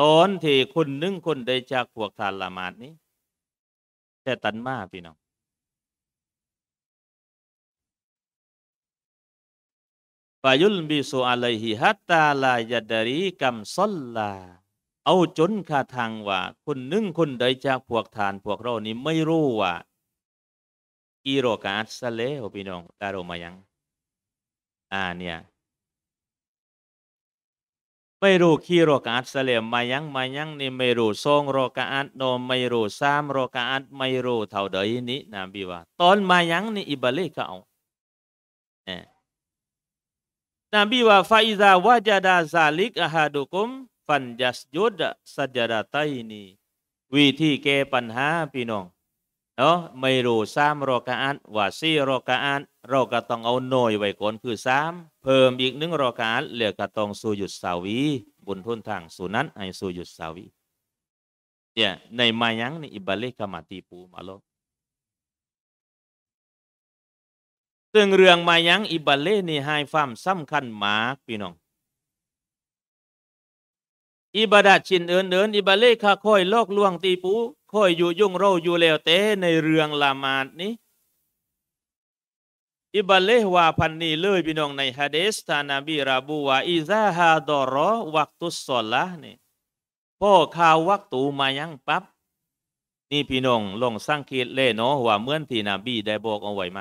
ตอนที่คนหนึ่งคนได้จากพวกทานละมาดนี้แช่ตันมาพี่น้องฟายุลบิสุอะลัยฮิฮัตตาลายดารีกัมสอลลา เอาจนคาทางว่าคนหนึ่งคนใดจากพวกทานพวกเรานี้ไม่รู้ว่ากีโรกาสเลโอพี่น้องตารมายังอ่าเนี่ยไม่รู้คีโรกาสเลมายังมายังนี่ไม่รู้ทรงโรกาสโนไม่รู้สามโรกาสไม่รู้เท่าใดนี้นะบีว่า ตอนมายังนี่อิบาเลกเขาเนี่ยนบีว่าฟาอิซาวาจดาซาลิกอาฮาดุคุมฟันยัสยุดสัจดาไตนีวิธีแก้ปัญหาพี่น้องเนาะไม่รู้สามรอกาอันว่าสี่รอกาอันเราก็ต้องเอาหน่อยไว้ก่อนคือสามเพิ่มอีกหนึ่งรอกาอันเหลือก็ต้องสู่หยุดสาวีบุญทุนทางสู่นั้นให้สู่หยุดสาวีเนี่ยในมายังในอิบาเลกามาตีปูมาโลซึ่งเรื่องมายังอิบาเลนี่ให้ความสำคัญมากพี่น้องอิบาดาชินเอินเอินอิบาเลคาค่อยลอกลวงตีปูค่อยอยู่ยุ่งเราอยู่แล้วเต้ในเรื่องละมาดนี้ อิบาเลวาพันนีเลยพี่น้องในฮะเดสตานาบีราบูวาอิซาฮาดอรอวักตุสอละนี่พ่อข่าววักตูมายัง ปับ๊บนี่พี่น้องลองสร้างคิดเล่เนาะว่า เหมือนที่นบีได้บอกเอาไว้ไหม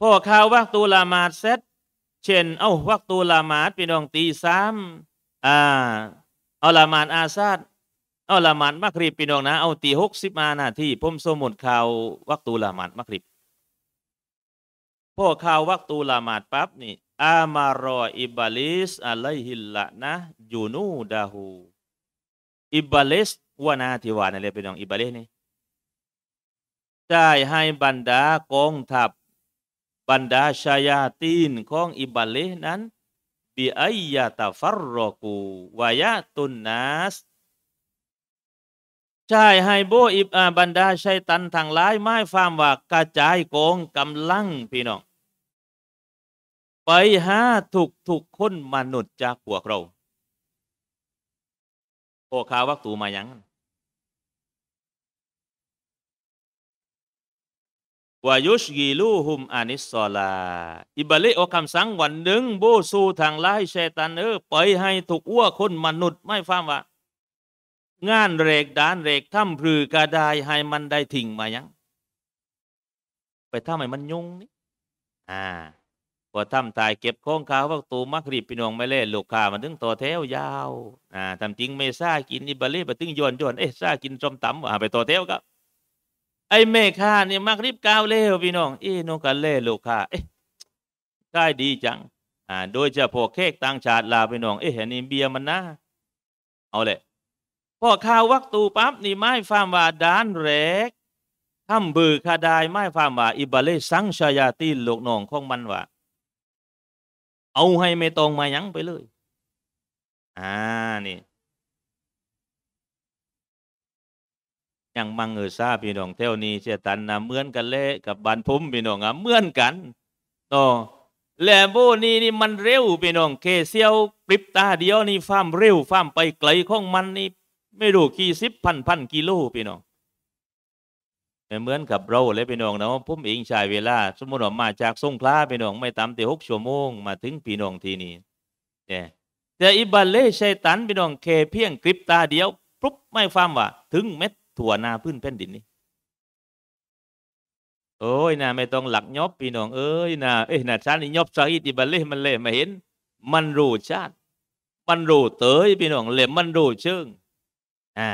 พ่อข่าววักตูละมาดเสร็จเช่นเอ้าวักตูละมาดพี่น้องตีสามอ่าเอาละมานอาซาดเอาละมานมักริบพี่น้องนะเอาตีหกสิบมานาที่พมโซมุดข่าววักตูละมานมักริบพ่อข่าววักตูละมานปั๊บนี่อามารออิบาลิสอะไลฮิลละนะยูนูดาหูอิบาลิสวานาทิวานะเรียกพี่น้องอิบาลิสนี่ได้ ให้บรรดากองทัพบรรดาชายาตีนของอิบาลิสนั้นบิไอยาตาฟัรรกูวายะตุนนัสใช่ไฮโบอิบอาบันดาชัยตันทางร้ายไม้ฟามว่ากระจายกองกำลังพี่น้องไปหาถูกถูกคนมนุษย์จากพวกเราโอ้คาวักตูมายังวายุชกีลูฮุมอานิสซอลา อิบาลิโอคำสั่งวันหนึ่งบูสูทางไล่เชตันเออ ไปให้ถูกอ้วคนมนุษย์ ไม่ฟังว่า งานเรกดานเรกถ้ำพือกระดาย ให้มันได้ทิ่งมายัง ไปทำให้มันยุ่งนี่อ่าพอทำตายเก็บของขาวว่ตูมักรีบพี่น้องไม่เล่นลูกค้ามันถึงต่อแถวยาวอ่าทำจริงไม่ซ่ากินอิบาลิไปถึงย้อนย้อนเอ๊ะซ่ากินจอมตำว่าไปต่อแถวก็ับไอ้แม่ข้าเนี่ยมักรีบก้าวเล้วพี่น้องเอ้น้องกันเล่ลูกข้าเอ้ยได้ดีจัง อ่า โดยจะพอเค้กต่างชาติลาพี่น้องเอ้ยเห็นนี่เบียร์มันนะเอาเลยพอข้าววักตูปั๊บนี่ไม้ฟามว่าด้านแรกทำบือคาดายไม้ฟามว่าอิบาเลสังชายาตีนลูกน้องของมันว่าเอาให้ไม่ตรงมายังไปเลย อ่านี่ยังมังเออซาพี่น้อง เท่านี้เชตันนะเหมือนกันเละกับบานพุ่มพี่น้องอ่ะเหมือนกันต่อแลมโบนี่นี่มันเร็วพี่น้องเคเซียวปริบตาเดียวนี่ฟ้ามเร็ว ฟ้ามไปไกลของมันนี่ไม่รู้กี่สิบพันพันกิโลพี่น้องเหมือนกับเราเลยพี่น้องเนาะผมเองใช้เวลา สมมติว่ามาจากสงขลาพี่น้องไม่ต่ำแต่หกชั่วโมงมาถึงพี่น้องทีนี้เนี่ยแต่อิบาเล่ชัยตันพี่น้องเคเพียงกริบตาเดียวปุ๊บไม่ฟามว่าถึงเม็ดถั่วนาพื้นแผ่นดินนี่โอ้ยนะไม่ต้องหลักยอบพี่น้องเอ้ยนะเอ้ยนะชาติยอบสาอิติบัลเล่มันเล่มาเห็น มันรู้ชาติ มันรู้เตยพี่น้องเล่มันรู้เชิงอ่า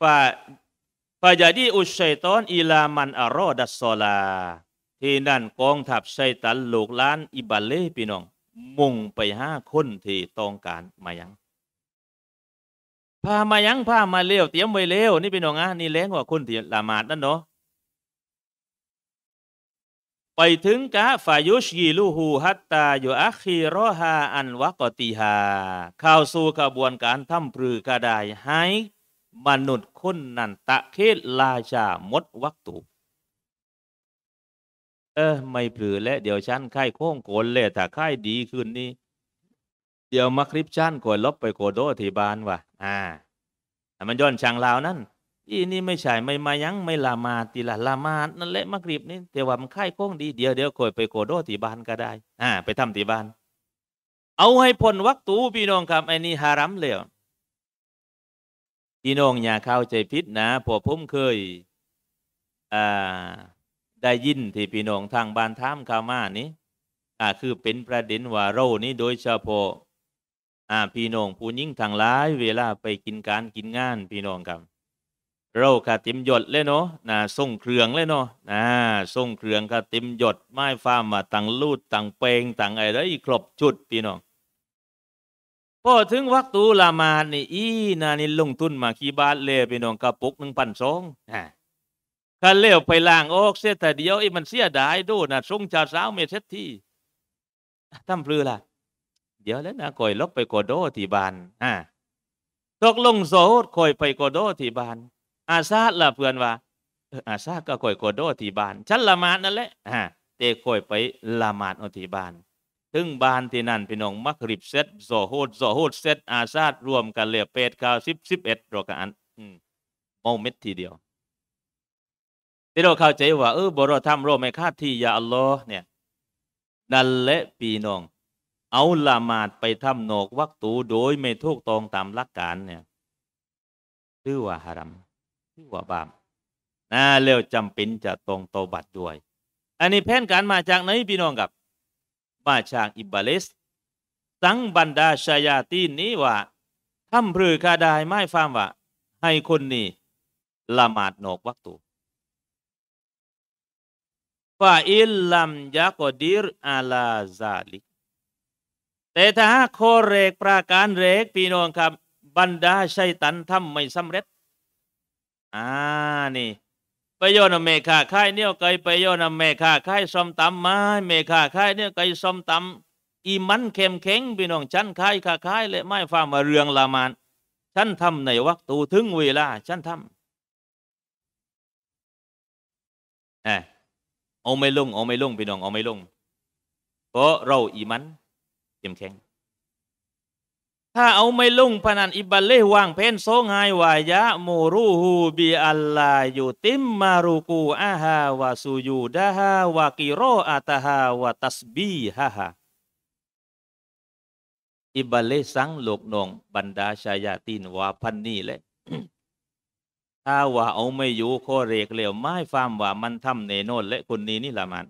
ฝ่าฝ่าจาดีอุชัยตอนอีลามันอารอดัสโซลา ที่นั่นกองทัพชซตันลูกล้านอิบัลเล่พี่น้อง มุ่งไปห้าคนที่ต้องการมายังผ้ามายังผ้ามาเลี้ยวเตรียมไว้เ้ยวนี่เป็นหนองอะนี่แรงกว่าคนที่ละหมาดนั่นเนาะไปถึงกะฟายุชยีลูหูฮัตตาอยู่อัคีรอฮาอันวะกติฮาเข้าสู่กระบวนการทำปรือกระไดให้ มนุษย์คนนั้นตะเคตลาชามดวักตุ เออ ไม่ปลือและเดี๋ยวฉันไข้โค้งโกนเลยถ้าไข้ดีขึ้นนี้เดี๋ยวมักริปชันกวยลบไปโกโดทีบานว่ะ อ่ามันย้อนช่างลาวนั่นอีนี่ไม่ใช่ไม่มายังไม่ลามาตีละลามานั่นแหละมักริบนี่แต่ว่ามันไข้โค้งดี เดี๋ยวเดี๋ยวควยไปโกโดทีบานก็ได้ อ่า ไปทำทีบ้าน เอาให้พ้นวักตูพี่น้องครับไอ้นี่ฮารัมเลยพี่น้องอย่าเข้าใจผิดนะพวผมเคย อ่า ได้ยินที่พี่น้องทางบ้านท่ามขามานี้ อ่าคือเป็นประเด็นว่าเรานี้โดยเฉพาะอ่า พี่น้อง ผู้ยิ่งทางหลายเวลาไปกินการกินงานพี่น้องครับ เราค่ะเต็มหยดเลยเนาะนะส่งเครื่องเลยเนาะนะส่งเครื่องค่ะเต็มหยดไม้ฟ้ามาต่างลูดต่างเปงต่างอะไรครบชุด พี่น้องพอถึงวักตูลามานี่อีนานี่ลงทุนมาขี่บาทเลย พี่น้องกระปุกหนึ่งพันสองฮะขัาเลี้ยวไปล่างออกเสียแต่เดียวไอ้มันเสียดายดูนะส่งชาวสาวเมเซตที่ทำเพลือล่ะเดี๋ยวแล้วนะคอยลบไปโดโดที่บ้าน อ่าตกลงโซดคอยไปโดโดที่บ้าน อาซาละเพื่อนว่า อาซาก็คอยโดโดที่บ้าน ฉันละหมาดนั่นแหละอ่าเตะคอยไปละหมาดอที่บ้านถึงบ้านที่นั่นพี่น้องมักริบเซตโซโฮดโซโฮดเซตอาซาดรวมกันเหลือเป็ดเก้าสิบสิบเอ็ดรกัน อืมเมาเม็ดทีเดียว ที่เราเข้าใจว่าเออบรอทำโรไม่คาดที่ยาอัลลอฮ์เนี่ยนั่นแหละพี่น้องเอาละหมาดไปทำหนกวักตูโดยไม่ถูกตองตามหลักการเนี่ยชื่อว่าฮารัมชื่อว่าบาปนะเล้วจำเป็นจะตรงโตบัดด้วย อันนี้แผนการมาจากไหนพี่น้องกับมาจากอิบาลิสสังบันดา ชายาตีนนี้ ว่าทำพรือคาดายไม่ฟามว่า ให้คนนี้ละหมาดหนกวักตูฟาอิลลัมยากอดิรอาลาซาลิกแต่ถ้าโคเรกปราการเรกพี่น้องครับ บรรดาชัยตันทำไม่สำเร็จอ่านี่ไปโยนเมฆาค่าย เนี่ยไกไปโยนเมฆาค่ายซ้อมตำไมาเมฆาค่ายเนี่ยไกซ้อมตำอีมัน เข้มแข็งพี่น้อง ฉันค่ายค่าค่ายเลยไม่ฟ้ามาเรืองละมานฉันทำในวัตตูถึงเวลาฉันทำเออเอาไม่ลงเอาไม่ลงพี่น้องเอาไม่ลงเพราะเราอีมันเข้มแข็ง ถ้าเอาไม่ลุ่งพนันอิบัลเล่วางเพนโซงไฮวายะโมรูฮูบีอัลลาอยู่ติมมารูกูอาฮาวาซูยูดาฮาวากิโรอาตาฮาวาตัสบีฮาฮาอิบัลเลสังโลกนองบรรดาชายาตินวาพันนี่แหละถ้าว่าเอาไม่อยู่ข้อเรกเหยวไม่ฟามว่ามันทำเนโนนและคนนี้นี่ละมัน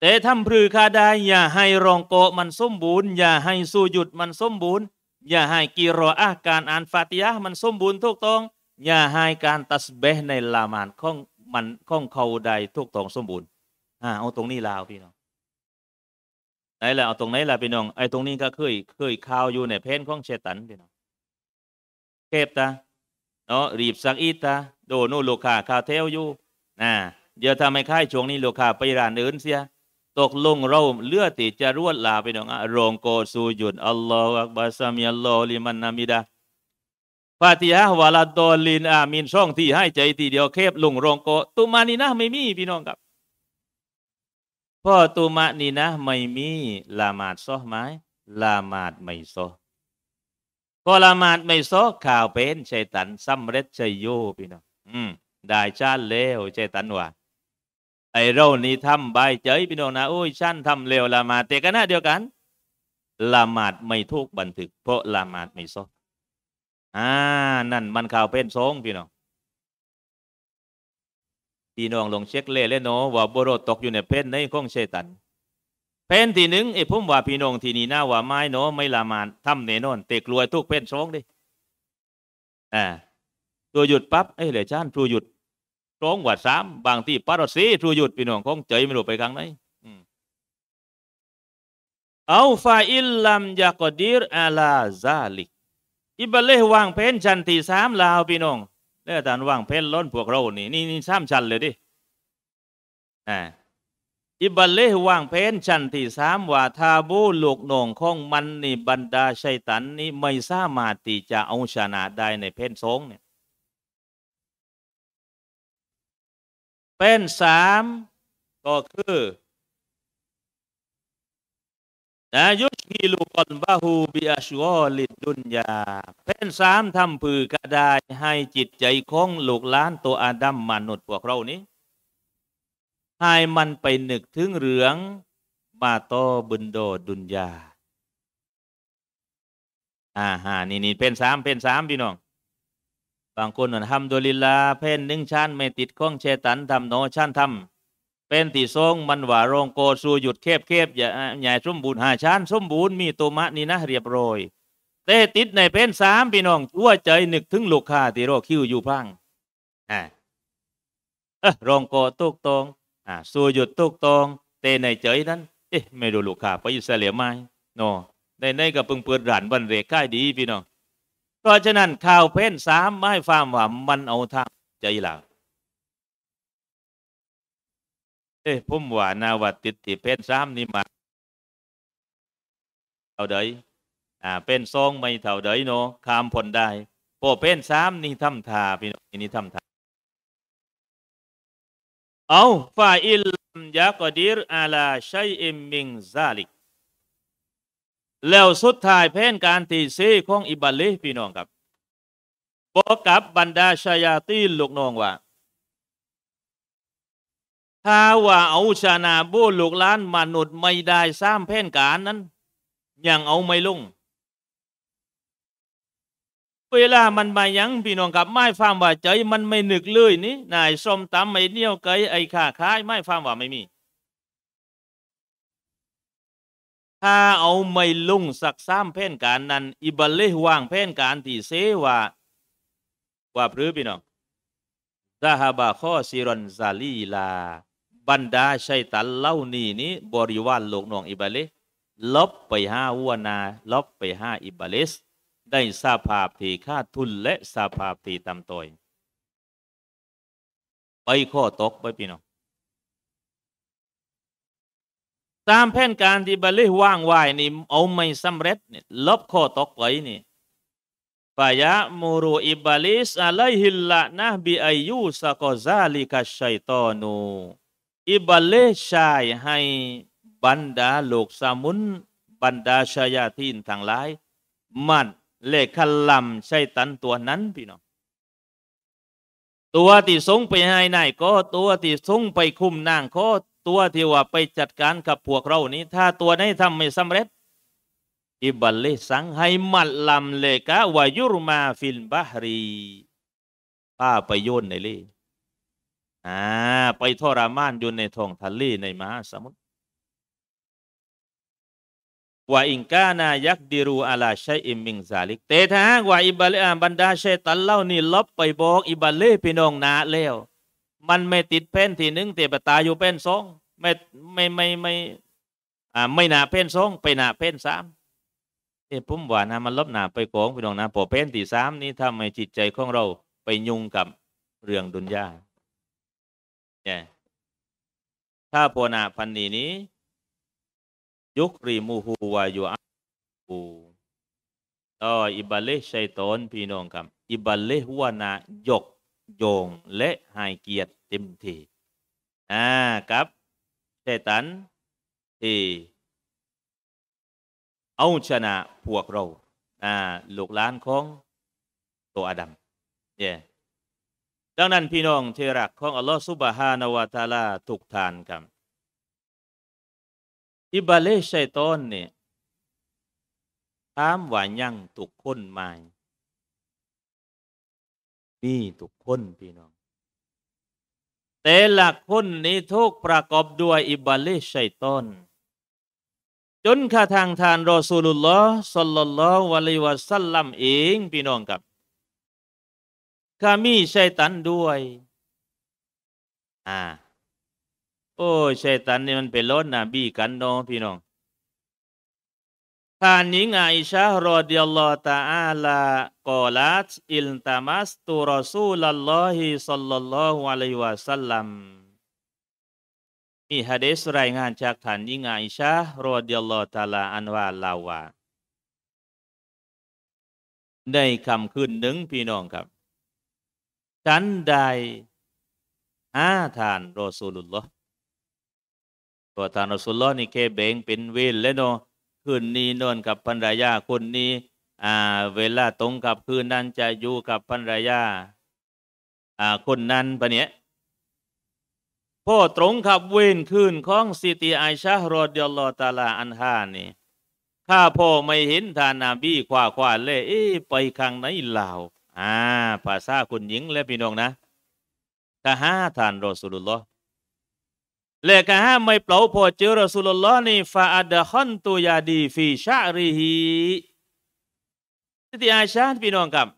แต่ทำพืือคาได้ อย่าให้รองโก มันสมบูรณ์อย่าให้สูหยุดมันสมบูรณ์อย่าให้กีรออาการอ่านฟาติยะมันสมบูรณ์ถูกต้อง อย่าให้การตัสเบห์ในละมานของมันของเขาใดถูกต้องสมบูรณ์อ่าเอาตรงนี้ลาวพี่น้องไหนละเอาตรงไหนล่ะพี่น้อง ไอ้ตรงนี้ก็เคยเคยข่าวอยู่ในเพนของเชตันพี่น้องเก็บตาเนาะรีบสักอีตาโดนูโลคาคาเทลอยู่นะเดี๋ยวทำให้ค่ายช่วงนี้โลคาไปร้านอื่นเสียตกลงเราเลือดติจะรวดลาไปน้องอะรองโกสูหยุดอัลลอฮฺอักบาสามิอัลลอฮฺลิมันนามิดาฟาติฮาวาลาดอลินอามินช่องที่ให้ใจทีเดียวเคบลงรองโกตุมานีนะไม่มีพี่น้องครับพ่อตุมานีนะไม่มีละหมาดซอไหมละหมาดไม่ซอพอละหมาดไม่ซอข่าวเป็นชัยตันซ้ำเร็จชัยโยพี่น้องอืมได้ชาติแล้วชัยตันว่าไอเรานี่ทำใบเจยพี่น้องนะโอ้ยชั้นทำเร็วละมาแต่ก็น่าเดียวกันละหมาดไม่ทุกบันทึกเพราะละหมาดไม่ซออ่า นั่น มันข่าวเป็นสงพี่น้องพี่น้องลองเช็คเล่เล่นเนาะว่าบโรตกอยู่ในเพนในข้องเชตันเพนที่หนึ่งไอ้ผมว่าพี่น้องที่นี่หน้าว่าไม้เนาะไม่ละหมาดทำเนนอน เตะกลวยทุกเพนสงดิอ่าตัวหยุดปั๊บไอ้เหล่าชั้นผู้หยุดตรงว่าสามบางที่ปารสีทูหยุดพี่น้องของเจยไม่รู้ไปกั้งไหนเอาฟาอิลลัมยากอดีรอาลาซาลิกอิบเลห์วางเพนชันที่สามลาวพี่น้องแล้วอาจารย์วางเพนล้นพวกเรานี่ นี่นี่สามชั้นเลยดิอิบเลห์วางเพนชันที่สามว่าทาบูลูกน้องของมันนี่บรรดาชัยตันนี่ไม่สามารถที่จะเอาชนะได้ในเพนสองเนี่ยเป็นสามก็คือนะยุชกิลุกอนบาฮูบิอาชัวลิดดุนยาเป็นสามทำผือกระไดให้จิตใจ ของลูกล้านตัวอาดัม มนุษย์พวกเรานี้ ให้มันไปนึก ถึง เรืองมาโตบุนโดดุนยาอ่าฮะนี่นี่เป็นสามเป็นสามพี่น้องบางคนทำดุลิลาเพ่นหนึ่งชั้นไม่ติดข้องเชตันทำโนชั้นทำเป็นตีทรงมันหวาโรงโกสูหยุดเคบเคบอย่าใหญ่สมบูรณ์หาชั้น สมบูรณ์มีตัวมะนี่นะ เรียบร้อยเตะติดในเพนสาม พี่น้องชั่วใจหนึก ถึงลูกค้าที่รอคิวอยู่พังอ่าเออรองโกตุกตรงอ่าสู้หยุดตุกตรงเตะในเจนั้นเอ๊ะไม่รู้ลูกค้าไปอเสียเหลีไหมโนในในก็เพิ่งเปิดร้านบันเรกใกล้ดีพี่น้องพราะฉะนั้นข่าวเพ้นสามไม่ฟามว่ามันเอาทางใจหลักเอ้ผมว่านาวัดติดที่เพ้นสามนี่มาเท่าใดอ่า เป็นซองไม่เท่าใดเนาะข้ามพลนได้โปเพ้นสามนี่ทำทาพี่น้องนี่ทำทาเอาฟาอิลยักดิรอาลาชัยอิมมิงซาลิกแล้วสุดท้ายเพ่นการตีซีของอิบาลิพี่น้องครับบอกกับบรรดาชายาตีลูกน้องว่าถ้าว่าเอาชนะบูลูกล้านมนุษย์ไม่ได้สร้างเพ่นการนั้น ยังเอาไม่ลง เวลามันมายังพี่น้องกับไม่ฟังว่าใจ มันไม่นึกเลยนี่ นายสมตมไม่เนี่ยวไกไอ้ขาค้ายไม่ฟังว่าไม่มีถ้าเอาไม่ลุงสักซ้ำเพ่นการนั้น อิบัลเลวางเพ่นการที่เสวาว่าพรือพี่น้องซาฮาบะข้อซีรอนซาลีลา บรรดาชัยตันเล่านี่นี้บริวารโลกนองอิบาเลสลบไปห้าวัวนาลบไปห้าอิบาเลสได้สาภาพที่ค่าทุนและสาภาพที่ตำตอยไปข้อตกไปพี่น้องตามแผนการ ที่บาลิว่างวายนี่เอาไม่สำเร็จนี่ลบข้อตกไว้นี่ฟายะมูรู อิบาลิสอะไรฮิลละนะบิอายุสกอซาลิกสชัยตอนู อิบาลิชายให้บรรดาโลกสามุนบรรดาชายาทินทางหลาย มันเลขลำชัยตันตัวนั้นพี่น้องตัวที่สงไปให้นายก็ตัวที่สงไปคุมนางก็ตัวที่ว่าไปจัดการกับพวกเรานี้ ถ้าตัวไหนทำไม่สำเร็จอิบัลเลสังไฮมัดลำเลกะวายุรมาฟิลบาฮรีป้าไปโยนในเล่อ่าไปทรมานอยู่ในท้องทะเลในมหาสมุทรว่าอิงกานายักดิรูอาลาชัยอิมมิงซาลิกเตทางว่าอิบัลเลอบันดาเชตันเล่า นี่ลบไปบอก อิบัลเลพี่น้องนาแล้วมันไม่ติดเพ่นที่หนึ่งเตปตาอยู่เพ่นสองไม่ไม่ไม่ไม่ อ่าไม่หนาเพ่นสองไปหนาเพ่นสามเอ้พุ่มหวานนะมันลบหนาไปโกงไปดองนะพอเพ่นที่สามนี่ทำไมจิตใจของเราไปยุ่งกับเรื่องดุนยาเนี่ยถ้าพหนาพันนีนี้ยุครีมูฮูวายูอาูอ่ออิบาเลชัยตอนพี่น้องครับอิบาเลหัวนายกโยงและหายเกียรติเต็มที่ อ่ากับเซตันที่เอาชนะพวกเรา อ่า ลูกหลานของตัวอาดัมเนี่ยดังนั้นพี่น้องที่รักของ อัลลอฮฺสุบฮานาวาตาลาถูกทานครับอิบาเลชัยตอนเนี่ยถามว่ายังถูกคนไหมมีทุกคนพี่น้อง แต่ละคนนี้ทุกประกอบด้วยอิบาลิชัยตอนจนข้าทางทานรอสูลุลลอฮ์สัลลัลลอฮ์วะลัยวะสัลลัมเองพี่น้องครับข้ามีชัยตันด้วยอ่าโอ้ชัยตันนี่มันเป็นรถนะบีกันน้องพี่น้องท่านหญิงอาอิชะรอดิยัลลอตาอาลากอลัตอิลตามัสตุรอซูลัลลอฮิสัลลัลลอฮุอะลัยวะสัลลัมมีฮะดีษรายงานจากท่านหญิงอาอิชะรอดิยัลลอตาลาอันว่าลาวาในคำขึ้นหนึ่งพี่น้องครับฉันได้อาท่านรอสูลุลลอฮ์ตัวท่านรอสูลุลลอฮ์นี่แค่แบ่งเป็นเวลแล้วเนาะคืนนี้นอนกับภรรยา คนนี้เวลาตรงกับคืนนั้น จะอยู่กับภรรยาคนนั้นปะเนี้ยพ่อตรงกับเว้นคืนของสิติไอชารอดยลอตาลาอันฮานี่ ข้าพ่อไม่เห็นทานาบีขวาขวาเล่เอ้ไปข้างไหนลาว อ่า ภาษาคุณหญิงและพี่น้องนะถ้าห้าทานรอสุลุลลอเลกะฮะไม่เปล่าพอเจอรอสุลลอฮ์นี่ฟาอัดคอนตุยาดีฟีชาริฮีที่อาชาพี่น้องครับ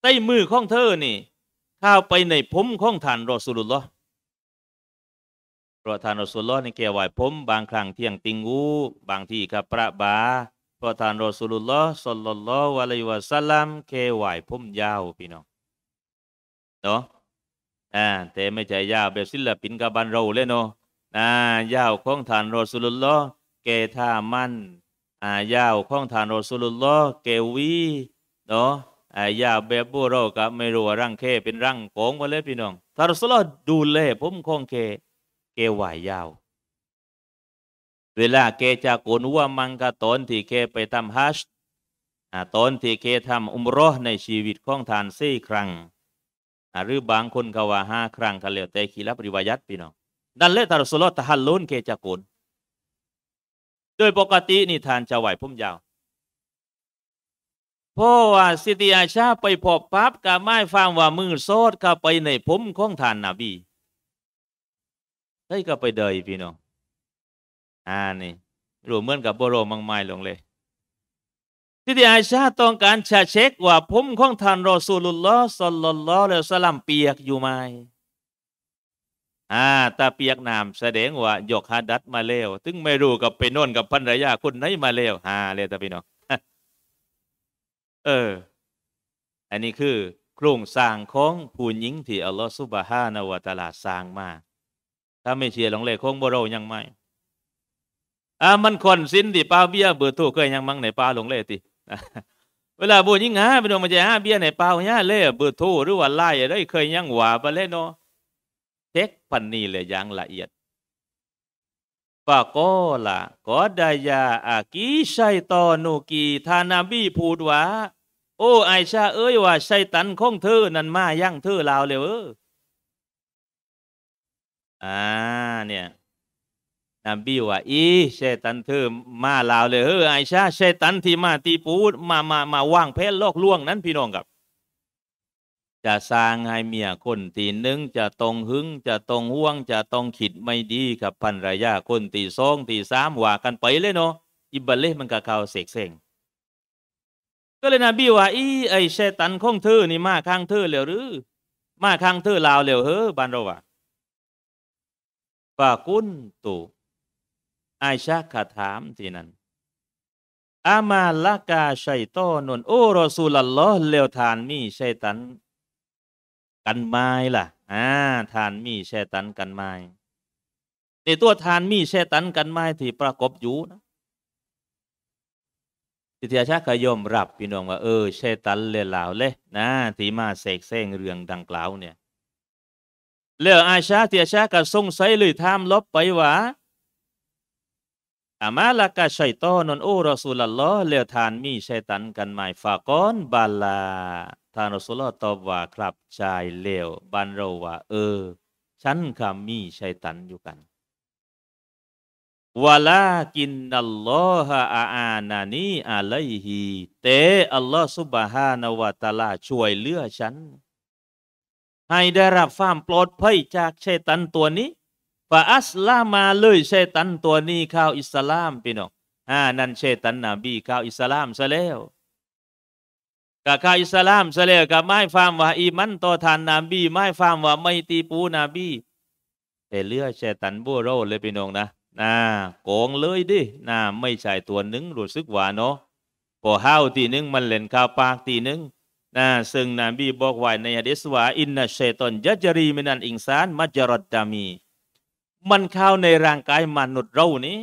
ใต้มือของเธอนี่ข้าวไปในผมของท่านรอสุลลอฮ์รอท่านรอสุลลอฮ์นี่แกไหวผมบางครั้งเที่ยง ติงูบางที่ครับพระบาพระท่านรอสุลลอฮ์สลลลอฮวะลัยวะสัลลัมแกไหวผมยาวพี่น้องเนาะอ่าแต่ไม่ใช่ยาวแบบศิลปินกับบันเราเลยเนาะอ่ายาวของฐานรอสุลลอเกท่ามันอ่ายาวของฐานรอสุลลอเกวีเนาะอ่ายาวแบบบูโเรากับไม่รู้ว่าร่างเคเป็นร่างโกงมาเลยพี่น้องทานรอสุลลอดูเลยผมของเคเกวายยาว เวลาเกจะโกนว่ามังกาตอนที่เคไปทำฮัชตอนที่เคทำอุมรอในชีวิตของทานสี่ครั้งหรือบางคนก็ว่าห้าครั้งก็แล้วแต่คีรับริวายัตพี่น้องดันเลตารสโลตะฮัลลุนเคจกุลโดยปกตินี่ทานจะไหวพุ่มยาวเพราะว่าสิติอาชาไปพบปั๊บกับไม้ฟางว่ามือโซดก็ไปในผมของทานนาบีเฮ้ยก็ไปเดยพี่น้องอ่านี่รวมเหมือนกับบรมังไม้ลงเลยที่ีไอาชาต้องการชาเช็คว่าผมของท่านรอสูลุลลอสัลลัลลอฮ์แล้วสลัมเปียกอยู่ไหมอ่าตาเปียกน้ำแสดงว่า ยกฮาดัดมาเลวถึงไม่รู้กับไปโน่นกับภรรยาคนไหนมาเลวฮาเลยตาพี่น้องเออ อันนี้คือโครงสร้างของผู้หญิงที่ อัลลอฮ์สุบฮานาวะตาลาสร้างมา ถ้าไม่เชียร์หลงเลยคงบ่เรายังไม่อ่ามันคนสินที่ป้าเบี้ยเบือทุกข์ก็ยังมั่งในป้าหลงเลติเวลาบูยิ่งหาไปโดนมาจะหาเบี้ยไหนเปล่าเนี่ยเล่เบอร์โทรหรือว่าไล่อะไรเคยยังหวาไปเล่นเนาะเช็คปันนี่เลยยังละเอียดปาก็ละก็ดายาอากิชัยตอนุกีทานาบีพูดว่า โอ้ไอชาเอ้ยว่าชัยตันของเธอ นั่นมายั่งเธอลาวเลยเอออ่าเนี่ยนบีว่าอีเชตันเธอ มาลาวเลยเฮ้อไอชาเชตันที่มาตีปูดมามามาว่างเพศลอกล่วงนั้นพี่น้องกับ จะสร้างให้เมียคนตีหนึ่งจะตรงหึงจะตรงห่วงจะตรงขิดไม่ดี กับพันรายา คนตีสองตีสามว่ากันไปเลยเนาะอิบเล่มันกะเขาเสกเสงก็เลยนบีว่า อี ไอเชตันของเธอนี่มาข้างเธอเหลวหรือ มาข้างเธอลาวเหลวเฮ้อบานเราว่าปากุนตุไอชาขาถามทีนั้นอามาลากาชัยต้อนนโอ้รอสูลลลอฮ์เลวทานมีชัยตัน กันไม้ล่ะ อ่าทานมีชัยตันกันไม้ในตัวทานมีชัยตันกันไม้ที่ประกอบอยู่นะทิทยาชาขยมรับพี่น้องว่าเออชัยตันเลลาวเลยนะ ที่มาเสกแซงเรื่องดังกล่าวเนี่ยเลืออาชาเทียชาก็สงสัยเลยถามลบไปว่าอามาลากาชัยตอนนอูรอสูลลอเลวทานมีชัยตันกันหมายฝาก้อนบาลาทานอสุลตอบว่าครับชายเลวบันเราว่าเออฉันคำมีชัยตันอยู่กันวลากินนัลลอฮะอานานีอะลัยฮีเตอัลลอฮ์สุบฮานาวะตาลาช่วยเลือฉันให้ได้รับความปลอดภัยจากชัยตันตัวนี้ฟาอัสลามาเลยเชตันตัวนี้ข้าวอิสลามพี่น้องอ่านั่นเชตันนบีข้าวอิสลามซะแล้วกับข้าวอิสลามซะแล้วกับไม่ฟามว่าอีมันต่อทานนบี ไม่ฟามว่าไม่ตีปูนบีแต่เลือเชตันบัวโรเลยพี่น้องนะน่าโกงเลยดิ น่าไม่ใช่ตัวนึงรู้สึกว่าเนาะก็ห้าวตีนึงมันเล่นข้าวปากตีนึงน่าซึ่งนบีบอกไว้ในอะดิวาอินนะเชตันยัจรีมินันอิงซานมัจรดดามีมันเข้าในร่างกายมนุษย์เรานี้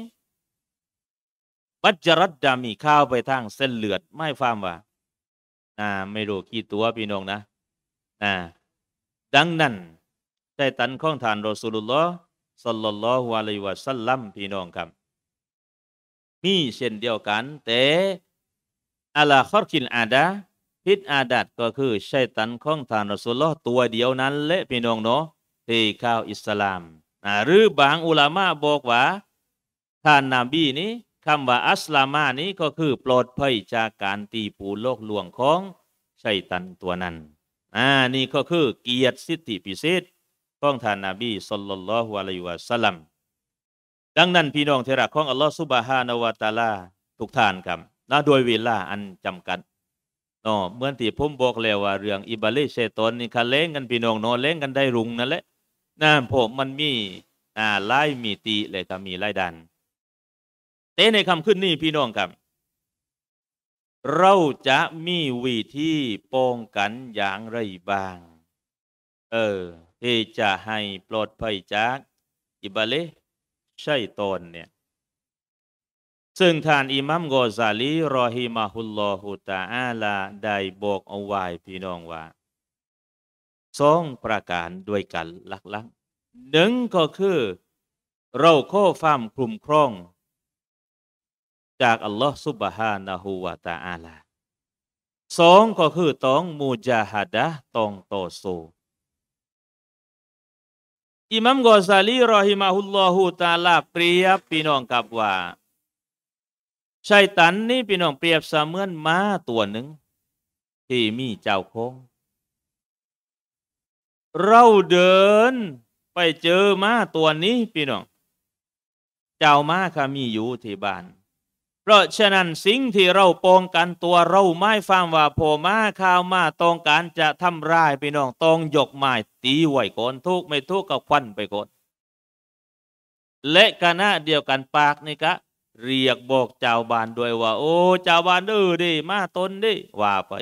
บัจรัดดามีเข้าไปทางเส้นเลือดไม่ฟ้ามว่า อ่า ไม่รู้กี่ตัวพี่น้องนะอ่าดังนั้นใด้ตันข้องฐานรอสุลุลลอสัลลัลลอฮุอะลัยวะสัลลัม พี่น้องครับมีเช่นเดียวกัน แต่อัลาคอร์กินอาดาพิษอาดัดก็คือ ใช้ตันข้องฐานรอสุลลอตัวเดียวนั้น และพี่น้องเนาะที่ข้าวอิสลามหรือบางอุลามะบอกว่าท่านนาบีนี้คำว่าอัสลามานี้ก็คือปลอดภัยจากการตีปูโลกลวงของชัยตันตัวนั้นอ่านี่ ก็คือเกียรติสิทธิพิเศษของท่านนาบีสุลลัลลอฮุอะลัยวะสัลลัม ดังนั้นพี่น้องเทระของอัลลอฮฺซุบฮานาวะตาลา ทุกท่านครับนะโดยเวลาอันจำกัดเนาะเมื่อที่ผมบอกแล้วว่าเรื่องอิบาลิเชตอนนี่คันเล้งกันพี่น้องเนาะเล้งกันได้รุงนั่นแหละนะผมมันมีอ่าไล่มีตีเลยก็มีไล่ดัน เต้ในคำขึ้นนี่พี่น้องครับ เราจะมีวิธีป้องกันอย่างไรบ้าง เออที่จะให้ปลอดภัยจาก อิบาเลชัยตนเนี่ย ซึ่งท่านอิมัมกอซาลีรอฮิมาฮุลลอฮุตาอาลา ได้บอกเอาไว้พี่น้องว่าสองประการด้วยกันหลักๆหนึ่งก็คือ เราข้อฟามคุ้มครอง จากอัลลอฮ์ซุบฮานะฮูวาตาอาลาสองก็คือต้อง มูจาฮัดะต้องต่อสู้อิมัมกอซาลีรอฮิมาฮุลลอฮูตาลาเปรียบพี่น้องกับว่า ชัยตันนี่พี่น้องเปรียบเสมือนม้าตัวหนึ่งที่มีเจ้าโค้งเราเดิน ไปเจอม้าตัวนี้พี่น้อง เจ้าม้า่ะมีอยู่ที่บ้าน เพราะฉะนั้นสิ่งที่เราป้องกันตัวเราไม่ฟังว่าพ่อม้าข้าวม้าต้องการจะทำร้ายพี่น้องต้องยกไม้ตีไหวก่อนทุกไม่ทุกก็ควันไปก่อนและกันะเดียวกันปากนี่กะ เรียกบอกเจ้าบ้านด้วยว่าโอ้เจ้าบ้านเออดิมาตนดิว่าไป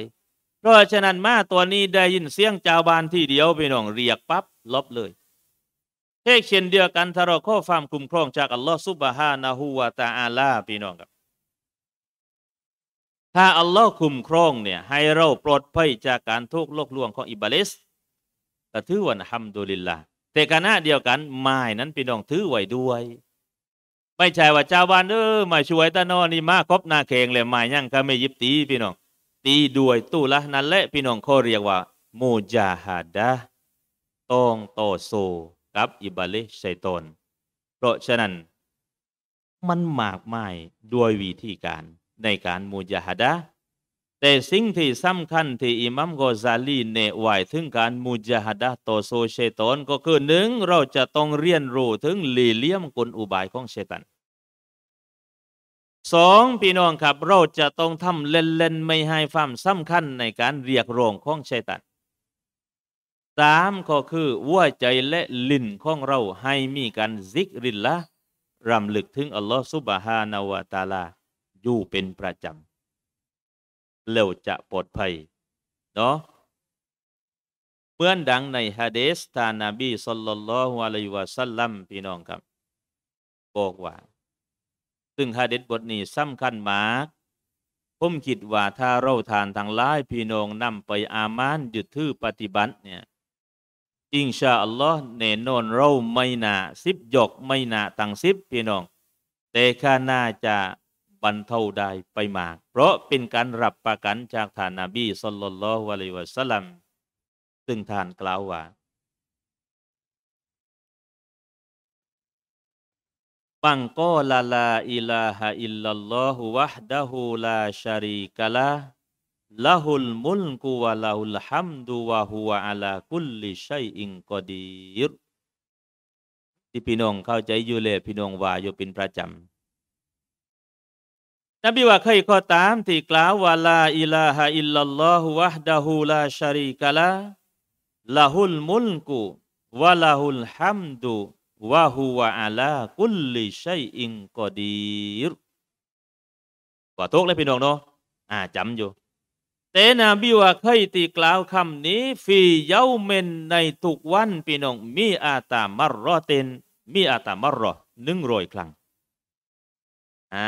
พราะฉะนั้นมาตัวนี้ได้ยินเสียงชาวบ้านที่เดียวพี่น้องเรียกปั๊บลบเลยเทกเช่นเดียวกันทารข้อความคุ้มครองจากอัลลอฮฺซุบฮานะฮูวาตาอาลา พี่น้องครับ ถ้าอัลลอฮฺคุ้มครองเนี่ย ให้เราปลอดภัย จากการทุกข์โลกลวงของอิบาลิสก็ถือว่าฮัมดุลิลลาแต่ขณะเดียวกันไม้นั้นพี่น้องถือไว้ด้วย ไม่ใช่ว่าชาวบ้านเออมาช่วยตานอนี่มาครบนาเคงเลยไม้ยังก็ไม่ยิบตีพี่น้องด้วยตุละนั่นแหละพี่น้องเขาเรียกว่ามูจาฮัดะต้องต่อสูกับอิบาลิชัยตนเพราะฉะนั้นมันมากมายด้วยวิธีการในการมูจาฮัดะแต่สิ่งที่สำคัญที่อิมัมกอซาลีเนไวยถึงการมูจาฮัดะต่อสู้ชตยตนก็คือหนึ่งเราจะต้องเรียนรู้ถึงลีเลี่ยมกลอุบายของชัตันสองพี่น้องครับเราจะต้องทำเล่นๆไม่ให้ความสำคัญในการเรียกร้องของชัยตันสามก็คือว่าใจและลิ้นของเราให้มีการซิกรินละรำลึกถึงอัลลอฮฺซุบฮานาวะตาลา อยู่เป็นประจำเราจะปลอดภัยเนาะเมื่อนดังในฮะเดสตานาบีสัลลัลลอฮุอะลัยวะสัลลัมพี่น้องครับบอกว่าซึ่งฮาเด็ดบทนี้สำคัญมากผมคิดว่าถ้าเราทานทางหลาย พี่น้องนำไปอามานหยุดทื่อปฏิบัติเนี่ยอิงชาอัลลอฮ์แน่นอนเราไม่นาสิบยกไม่นาตังสิบพี่น้องแต่ข้าน่าจะบรรเทาได้ไปมาก เพราะเป็นการรับประกันจากท่านนาบีสุลต่านละวะลัยวะสัลลัม ซึ่งท่านกล่าวว่าังกอลาลาอิลาฮะอิลลัลลอฮุวะฮดะฮูลาชารีกะลาลาหุลมุลกุวะลาหุลฮัมดุวะฮุวะอัลาคุลลิชัยอิงกอดีรที่พี่น้องเข้าใจอยู่เลยพี่น้องว่าอยู่เป็นประจำนบีว่าใครก็ตามที่กล่าวว่าลาอิลาฮะอิลลัลลอฮุวะฮดะฮูลาชารีกะลาลาหุลมุลกุวะลาหุลฮัมดุวะฮุวะอาลากุลลิชัยอิงกอดีรกว่าโต๊ะเลยพี่น้องเนาะอ่าจำอยู่ เตนาบิวะเคยตีกล่าวคำนี้ ฟีเย้าเมนในทุกวัน พี่น้อง มีอาตามารรอเตน มีอาตามารรอหนึ่งรอยครั้งอ่า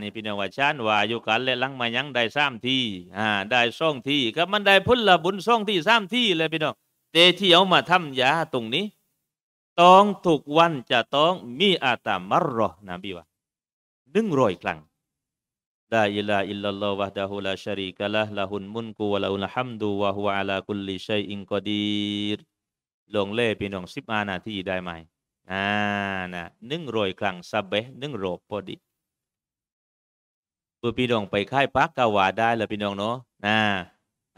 นี่พี่น้องว่าชานว่าอยู่กันและลังมายังได้สามที่ อ่า ได้ซ่องที่ครับมันได้พุ่นละบุญซ่องที่สามที่เลยพี่น้องเตที่เอามาทำยาตรงนี้ต้องทุกวันจะต้องมีอาตามรรร์นบีวะหนึ่งร้อยครั้งลาอิลาอิลลัลลอฮฺวะดะฮุลาชาริกะละละหุนมุนกูวะละอุลฮัมดูวะฮุวะลาคุลลิชัยอิงกอดีรลงเล่พี่น้องสิบอานาทีได้ไหมอ่านะหนึ่งร้อยครั้งซาเบหนึ่งโรบพอดีเพื่อพี่น้องไปค่ายพักกาวาได้ แล้วพี่น้องเนาะอ่า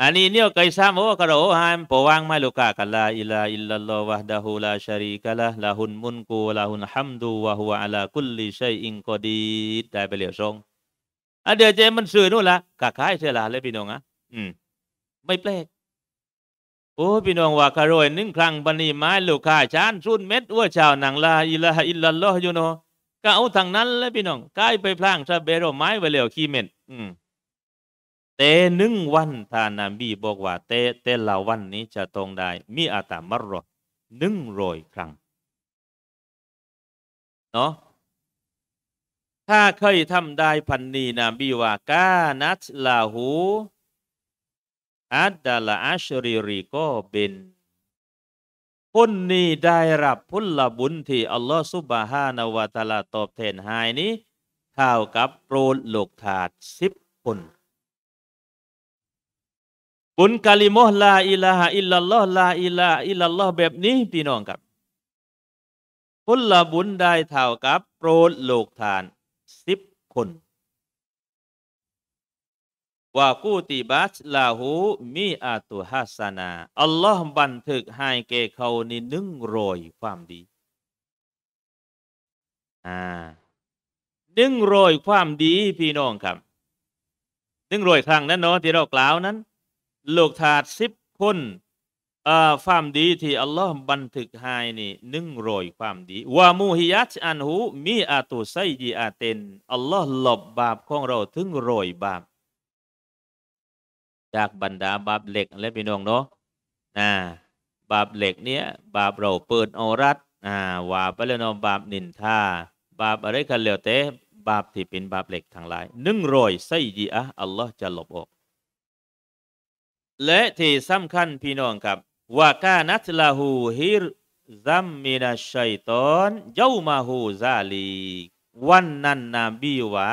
อันนี้เนี่ยกาสามโอ้กระโอหันปวังไม่ลูกากลาอิลาอิลลัลลอฮ์วะดะฮูลาชารีกะละลาหุนมุนกูลาหุนฮัมดูวะฮูวอัลาคุลลิชัยอิงกอดีได้ไปเหลียวทรงอันเดียวเจมันสื่อนู่นละกะคายเชื่อละเลยพี่น้องอ่ะอืมไม่แปลกโอ้พี่น้องว่าคารวยหนึ่งครั้งบันีไม้ลูกคาชานซุนเม็ดอ้วชาวหนังลาอิลาอิลลัลลอฮ์อยู่นก็เอาทางนั้นเลยพี่น้องกายไปพลางซะเบโรไม้ไปเหลียวขี้เม็ดอืมต่หนึ่งวันทานนบีบอกว่าเตเต่ละวันนี้จะต้องได้ มีอาตามรอหนึ่งรอยครั้ง เนาะถ้าเคยทำได้พันนีนบีว่ากานัตลาหู อัดดาลอาชริริก็เป็นคนนี้ได้รับผลบุญที่อัลลอฮฺสุบฮานาวะตาลาตอบแทนหายนี้เท่ากับโปรดโลกถาดสิบคนุลกาลิมอลาอิลาฮอิลลัลลอฮลาอิลาอิลลัลลอฮแบบนี้พี่น้องครับคนละบุญได้เท่ากับโปรดโลกทานสิบคนว่ากูติบัชลาหูมีอาตุฮัสนาอัลลอฮ์บันทึกให้แก่เขานี่นึ่งรอยความดี อ่านึ่งรอยความดีพี่น้องครับนึ่งรอยครั้งนั้นเนาะที่เรากล่าวนั้นลูกถาดสิบคนเอ่อความดีที่ อัลลอฮ์บันทึกให้นี่หนึ่งรอยความดีวามูฮิยัตอันหู มีอาตุไซยีอาเตนอัลลอฮ์หลบบาปของเรา ถึงรอยบาป จากบรรดาบาปเหล็กและพี่น้องเนาะนะบาปเหล็กเนี้ยบาปเราเปิดอารัดอ่าว่าไปเลยเนาะบาป นินทา บาป อะไรกันหล้วเต่บาปที่เป็นบาปเหล็กทั้งหลายหนึ่งรอยไซยีอะอัลลอฮ์จะหลบออกและที่สำคัญพี่น้องครับ ว่ากานัตลาหูฮิรซัมมินาชัยตอนเย้ามาหูซาลี วันนั้นนบีวะ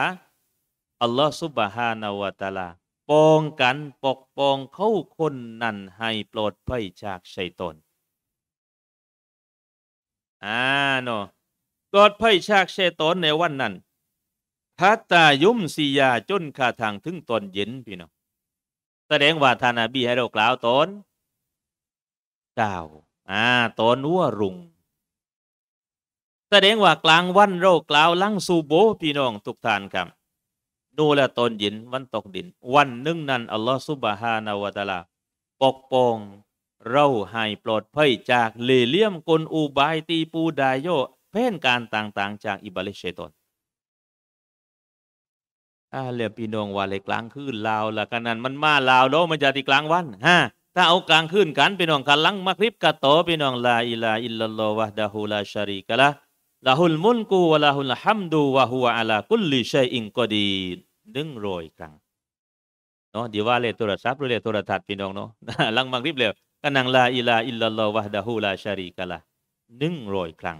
อัลลอฮฺสุบฮานาวะตาลาปองกัน ปกป้องเข้าคนนั้นให้ปลอดภัยจากชัยตอนอ่าเนาะปลอดภัยจากชัยตอนในวันนั้นฮัตตายุมซียา จนคาทางถึงตอนเย็นพี่น้องแสดงว่าท่านอบีให้เรากล่าว ตนเจ้าอ่าตนวัวรุงแสดงว่ากลางวันเรากล่าวลังสูโบพี่น้องทุกท่านครับดูแลตนยินวันตกดิน วันหนึ่งนั้น อัลลอฮฺสุบฮานาวะตะลา ปกป้อง เราให้ปลอดภัยจาก เลเลี่ยมกลอูบายตีปูดายโยเพ่นการต่างๆ จากอิบาลิเชตนอาเรียพี่น้องว่าเลยกลางคืนลาวละกันนั้นมันมาลาวแล้วมันจะตีกลางวันฮะถ้าเอากลางคืนกันพี่น้องกันลังมักริบกะโตพี่น้องลา อิลาอิลลัลลอฮวะดะฮูลาชาริกะละละฮุลมุลกูวะละฮุลฮัมดูวะฮุวะอัลากุลลิชัยอิงกอดีหนึ่งร้อยครั้งเนาะดีว่าเลโทรศัพท์เลโทรทัศน์พี่น้องเนาะลังมักริบเล้กันนางลาอิลาอิลลัลลอฮวะดะฮูลาชาริกะละหนึ่งร้อยครั้ง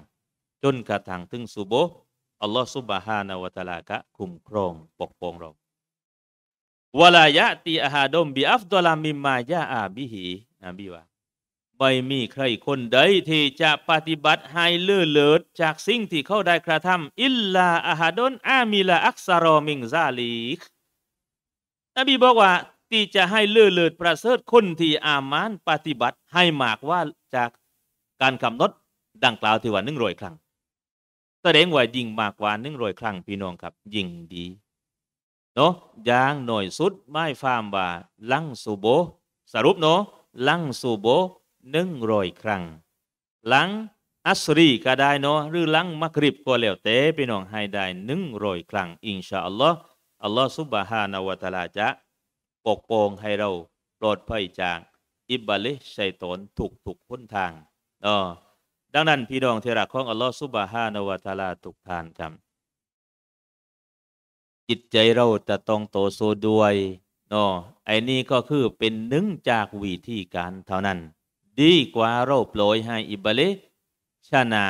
จนกระทั่งถึงสุโบอัลลอฮ์ซุบฮานาวะตะลากะคุ้มครองปกป้องเราวลายะตีอาฮาดมบีอัฟดลามิมายาอาบิฮีนะบีว่าไม่มีใครคนใด ที่จะปฏิบัติให้เลื่อเลิศจากสิ่งที่เขาได้กระทำอิลลาอาฮาดนอามิลาอักซารอมิงซาลีกนบีบอกว่าที่จะให้เลื่อเลิศประเสริฐคนที่อามานปฏิบัติให้หมากว่าจากการกำหนดดังกล่าวที่ว่าหนึ่งร้อยครั้งแสดงว่ายิ่งมากกว่าหนึ่งร้อยครั้งพี่น้องครับยิ่งดีเนาะย่างหน่อยสุดไม่ฟามว่า ลังสูโบสรุปเนาะลังสูโบหนึ่งร้อยครั้งลังอัสรีก็ได้เนาะหรือลังมักริบก็แล้วแต่พี่น้องให้ได้หนึ่งร้อยครั้งอินชาอัลลอฮ์อัลลอฮ์สุบฮานาวะตะลาจะปกป้องให้เราปลอดภัยจากอิบาลิชัยตนถูกถูกพ้นทางเนาะดังนั้น พี่น้องที่รักของ อัลลอฮฺซุบฮานาวะตาลาทุกท่านครับจิตใจเราจะต้องโตโซด้วยเนาะไอ้นี่ก็คือเป็นหนึ่งจากวิธีการเท่านั้น ดีกว่าเราปล่อยให้อิบะเลชนะ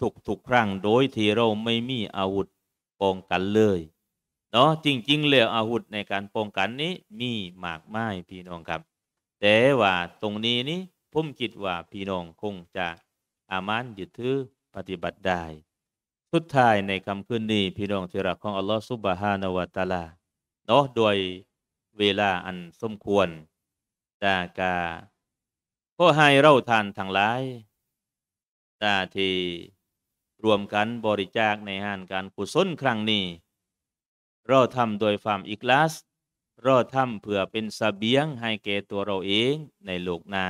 ทุกๆกครั้งโดยที่เราไม่มีอาวุธป้องกันเลยเนาะจริงๆแล้วอาวุธในการป้องกันนี้มีมากมายพี่น้องครับ แต่ว่าตรงนี้นี่ผมคิดว่าพี่น้องคงจะอามานยึดถือปฏิบัติได้สุดท้ายในคำคืนนี้ พี่น้องที่รักของ อัลลอฮฺซุบฮานาวะตาลาเนาะโดยเวลาอัน สมควรตากาขอให้เราทาน ทั้งหลายตาที่รวมกันบริจาคในหานการกุศลครั้งนี้ เราทำโดยความ อิกลาส เราทำเพื่อเป็นสเสบียงให้แก่ตัวเราเองในโลกนา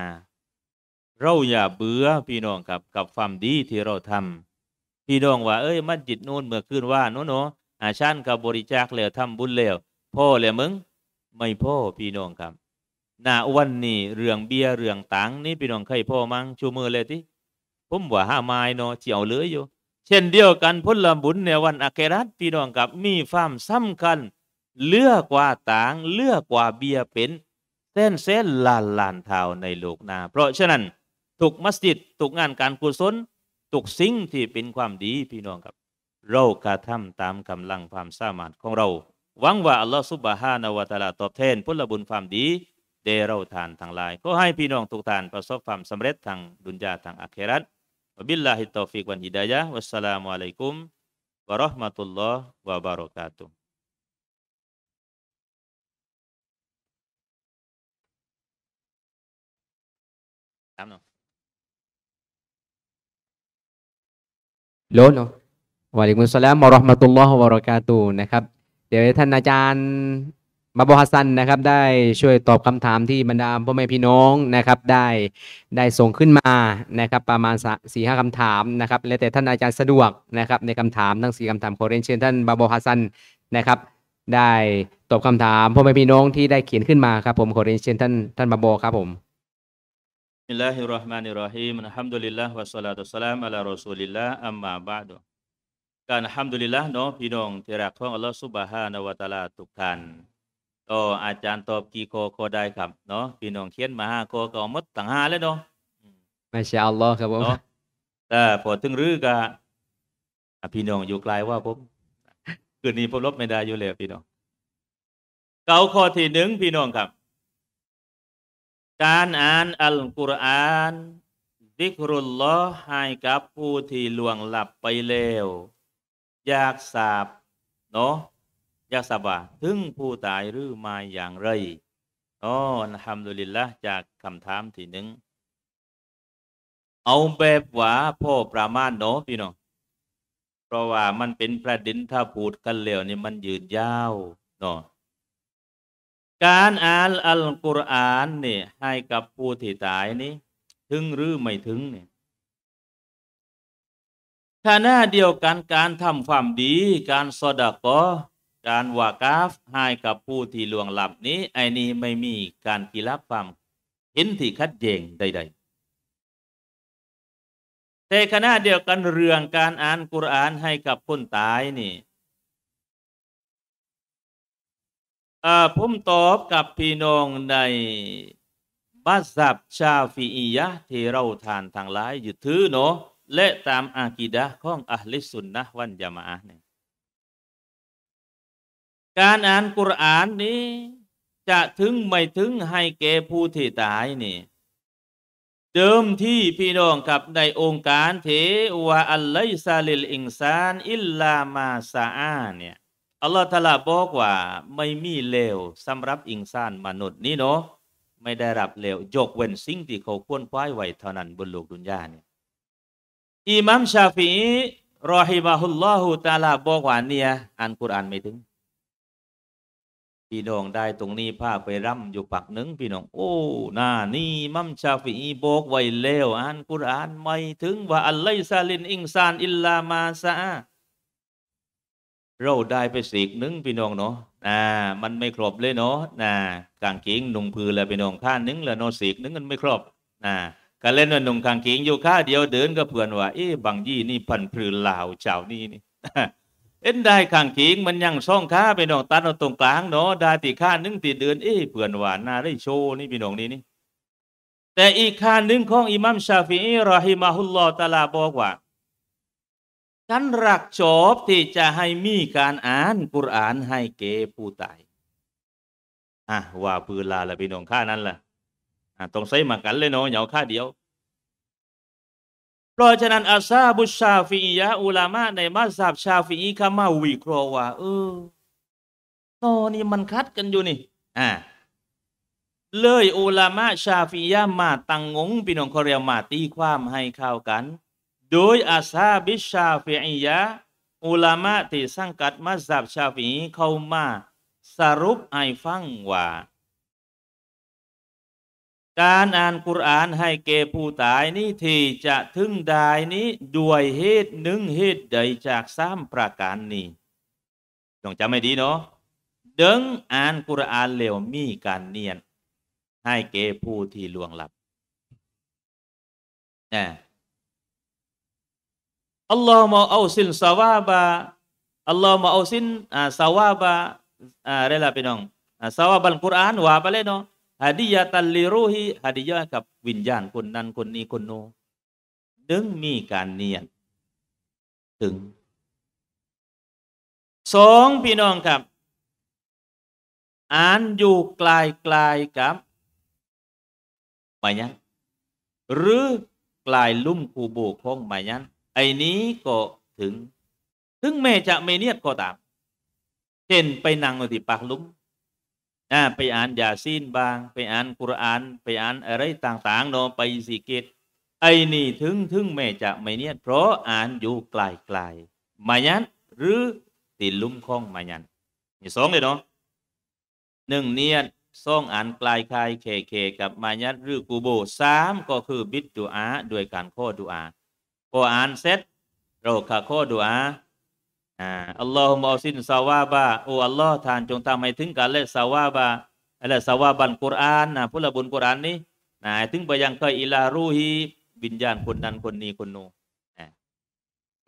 เราอย่าเบื่อพี่น้องครับกับความดีที่เราทำ พี่น้องว่าเอ้ย มัสยิดโน่นเมื่อคืนว่าโน่นเนาะอาชันกับบริจาคแล้วทำบุญแล้วพ่อแล้วมึง ไม่พ่อพี่น้องครับ หน้าวันนี้เรื่องเบียเรื่องตังนี่พี่น้องใครพ่อมั้งชูมือเลยที่ผมว่าห้าไม้เนาะเจียวเลยอยู่ เช่นเดียวกันพลบุญในวันอาเกรัตพี่น้องครับมีความสำคัญเลือกว่าต่างเลือกว่าเบียเป็นเส้นเส้นลานลานเท้าในโลกนา เพราะฉะนั้นถูกมัสยิดถูกงานการกุศลถูกสิ่งที่เป็นความดีพี่น้องครับ เรากระทำตามกำลังความสามารถของเรา หวังว่าอัลลอฮฺซุบฮานาวะตาลาตอบแทนผลบุญความดีเดเราทานทางลายก็ให้พี่น้องทุกทานประสบความสำเร็จทางดุนยาทางอาคราตบิลลาฮิตตอฟิกวันฮิดายะวัสสลามุอะลัยกุมวะราะห์มะตุลลอฮ์วะบารอกาตุถามหน่อยโลโลวะลิกุณสลามมารอฮ์มะตุลลอฮ์วะรอกาตูนะครับ เดี๋ยวท่านอาจารย์มาบฮัสซันนะครับ ได้ช่วยตอบคำถามที่บรรดาพ่อแม่พี่น้องนะครับได้ได้ส่งขึ้นมานะครับประมาณสี่ห้าคำถามนะครับและแต่ท่านอาจารย์สะดวกนะครับในคำถามทั้งสี่คำถามขอเรียนเชิญท่านบาบฮัสซันนะครับ ได้ตอบคำถามพ่อแม่พี่น้องที่ได้เขียนขึ้นมาครับผมขอเรียนเชิญท่านท่านบาบครับผมิลลาฮิรราะห์มานิรราะฮีมอะฮัมดุลิลลาฮ์วะสลาตุสลามอัลลอฮ์รอซูลิลลาอัมมาบะดุการฮัมดุลิลลา์เนาะพี่น้องที่รักของอัลลอฮ์สุบฮานาวะตาลาทุกท่านก็อาจารย์ตอบกี่โคโคได้ครับเนาะพี่น้องเขียนมาห้าโคก็มดต่างห้าแล้วเนาะไม่ใช่อัลลอฮ์ครับผมแต่พอถึงรื้อกะพี่น้องอยู่ไกลว่าผมคืนนี้ผมลบไม่ได้อยู่เลวพี่น้อง เก้าข้อที่หนึ่งพี่น้องครับการอ่านอัลกุรอานดิกรุลลอฮให้กับผู้ที่ล่วงหลับไปแล้วอยากสาบ เนาะอยากสาบว่าถึงผู้ตายหรือมาอย่างไรอ๋อนะฮัมดุลิลละจากคำถามที่หนึ่งเอาแบบว่าพ่อประมาณเนาะพี่น้องเพราะว่ามันเป็นประเด็นถ้าพูดกันแล้วนี่มันยืดยาว เนาะการอ่านอัลกุรอานเนี่ยให้กับผู้ที่ตายนี่ถึงหรือไม่ถึงเนี่ยขณะเดียวกันการทำความดี การสดดกอการวากาฟให้กับผู้ที่ล่วงหลับนี้ ไอ้นี้ไม่มีการกีรับความเห็นที่คัดเจงใดๆแต่ขณะเดียวกันเรื่องการอ่านกุรอานให้กับคนตายนี่ผมตอบกับพี่น้องในบัซับชาฟีอยะที่เราทานทางหลายอยู่ถือเนาะและตามอากิดะของอัลลิสุนนะวันยามาเนี่ยการอ่านกุรานนี้ จะถึงไม่ถึงให้แก่ผู้ที่ตายนี่เดิมที่พี่น้องกับในองค์การเทวะอัลไลซาลิลอิงซานอิลลามาซาอาเนี่ยอัลลอฮฺตาลาบอกว่า ไม่มีเลวสำหรับอิงซานมนุษย์นี่เนาะไม่ได้รับเลวยกเว้นสิ่งที่เขาควรคว้ายไว้เท่านั้นบนโลกดุนยาเนี่ยอิหมัมชาฟีรอฮิบะฮุลลอฮฺตาลาบอกว่าเนี่ยอ่านกุรอานไม่ถึง พี่น้องได้ตรงนี้ผ้าไปร่ำอยู่ปักหนึ่งพี่น้องโอ้ หน้านี่มัมชาฟีบอกไว้เลวอ่านกุรอานไม่ถึงว่าอัลไลซาลินอิงซานอิลลามาซาเราได้ไปสิกนึงพี่น้องเนาะอ่า มันไม่ครบเลยเนาะนากางเกงนุ่งผือแล้วพี่น้องท่านึงแล้วนอสิกนึงมันไม่ครบนาก็เล่นว่านุ่งกางเกงอยู่ข้าเดียวเดินก็เพื่อนว่าเอ๊ะบางยี่นี่พันผืนลาวเจ้านี่นี่เอ็นได้ขางเิงมันยังซ่องข้าี่น้องตัดเอาตรงกลางเนาะได้ตีข้านึงตีเดิน เอ้เผื่อนหวานนาได้โชว์นี่พี่น้องนี่นี่แต่อีกข้านึงของอิมัมชาฟีรอฮิมาฮุลลอตาลาบอกว่าฉันรักชอบที่จะให้มีการอ่านกุรอานให้เกผู้ตายอ่ะว่าพืนลาละพี่น้องข้านั้นล่ะ อ่ะต้องใส่มากันเลยเนาะเหยาข้าเดียว เพราะฉะนั้นอาซาบุชาฟียะอุลามะในมัสยบชาฟีคามาวิครว่าเออตอนนี้มันคัดกันอยู่นี่อ่ะเลยอุลามะชาฟียะมาตังงงพี่น้องเขาเรียกมาตีความให้เข้ากันโดยอาซาบิชาฟิอียะอุลามะที่สังกัดมัสยิดชาฟีเข้ามา สรุปให้ฟังว่า การอ่านกุรอานให้เกผู้ตายนี้ที่จะถึงได้นี้ด้วยเหตุหนึ่งเหตุ ใดจากสามประการนี้ต้องจำให้ดีเนาะดึงอ่านกุรอานเลวมีการเนียน ให้เกผู้ที่ลวงลับนะอัลลอฮ์มาเอาสินสาวาบะอัลลอฮ์มาเอาสินอ่าสาวาบะอ่าเรล่ะพี่น้องอ่าสาวาบันกุรานว่าไปเลยเนาะฮะดียะตันลิรูฮีฮะดียะกับวิญญาณคนนั้น คนนี้คนโน้ดึงมีการเนียน ถึงสองพี่น้องครับ อ่านอยู่ไกลไกลกับมายัน หรือกลายลุ่มคูโบของมายันไอ้นี้ ก็ถึง ถึงแม้จะไม่เนียดก็ตาม เช่นไปนั่งอยู่ที่ปากลุม่ไปอ่านยาซีนบาง ไปอ่านกุรานไปอ่านอะไรต่างๆเนาะไปสิเกตไอ้นี่ถึงถึงแม่จะไม่เนียดเพราะอ่านอยู่ไกลๆมายันหรือติดลุ่มคล้องมายันมีสองเลย เนาะหนึ่งเนียดสองอ่านไกลคายเคเคกับมายันหรือกูโบสามก็คือบิดดูอา ด้วยการข้อดูอากูอ่านเสร็จเราขะโคดูอาอ่าอัลลอฮุมอสินซาวาบะโออัลลอฮ์ท่านจงทำให้ถึงการเละซาวาบะอะไรซาวาบันกุรอานนะพุทธบุญกุรอานนี้นะถึงไปยังเคยอิลารูฮีวิญญาณคนนั้นคนนี้คนนู้น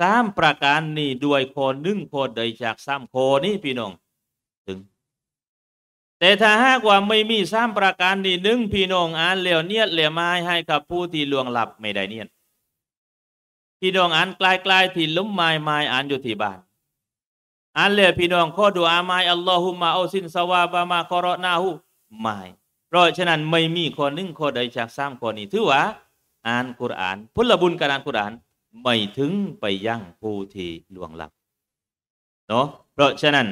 สามประการนี้ด้วยคนหนึ่งคนโดยจากสามคนนี้พี่น้องถึง แต่ถ้าหากว่าไม่มีสามประการ นี้หนึ่งพี่น้องอ่านเหลวเนียดเหลวไม้ให้กับผู้ที่ลวงหลับไม่ได้เนียดพี่น้องอ่านไกลๆที่ลุ่มไม้ไม้อ่านอยู่ที่บ้านอ่านเลยพี่น้องข้อดูอาไม้อัลลอฮุมะอัสินสวาบามาคอรอนาหูไม่เพราะฉะนั้นไม่มีข้อหนึ่งข้อใดจากสามข้อนี้ถือว่าอ่านกุรอานพุทธบุญการอ่านกุรอาน ไม่ถึงไปยั่งผู้ที่ลวงลับเนาะเพราะฉะนั้น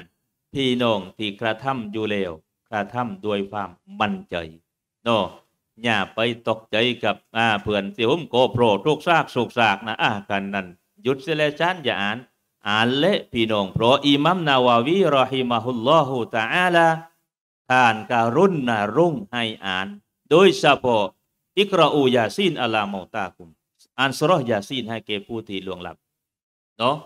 พี่น้องที่กระทำอยู่เลวกระทำโด้วยความมั่นใจเนาะอย่าไปตกใจกับอ่าเพื่อนสิวมโกโปร ทุกซากสุกซากนะอ่ากันนั่นหยุดเสลชันอย่าอ่าน อ่านเละพี่น้อง เพราะ อิมัมนาวาวีรอฮิมาฮุลลอฮูตาอาลาท่านการุณนารุ่งให้อ่าน โดยเฉพาะอิกรออูยาซีนอัลามมตาคุม อ่านสรอยาซีนให้เกผู้ที่ลวงหลับ เนาะ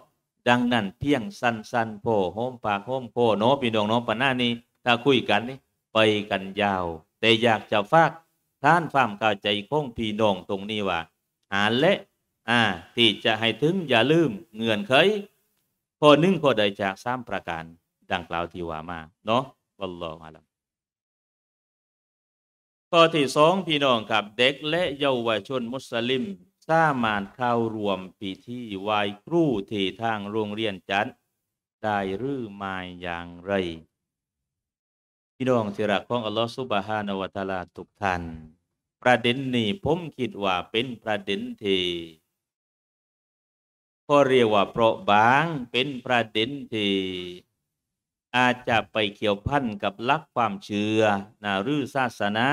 ดังนั้นเพียงสั้นๆโพโฮมปากโฮมโพเนาะพี่น้องน้องปนานี้ ถ้าคุยกันนี่ไปกันยาว แต่อยากจะฝากท่านความเข้าใจคงพี่น้องตรงนี้ว่า หาและ อ่า ที่จะให้ถึงอย่าลืมเงื่อนไขข้อหนึ่งข้อใดจากสามประการ ดังกล่าวที่ว่ามา เนาะวัลลอฮฺอาลัมข้อที่สองพี่น้องครับเด็กและเยาวชนมุสลิมสามารถเข้ารวมพิธีไหว้ครูที่ทางโรงเรียนจัดได้หรือไม่อย่างไรพี่น้องที่รักของอัลลอฮฺสุบฮานาวตาลาทุกท่าน ประเด็นนี้ผมคิดว่าเป็นประเด็นที่ก็เรียกว่าเปราะบางเป็นประเด็นที่ อาจจะไปเกี่ยวพันกับลักความเชื่อนารือศาสนา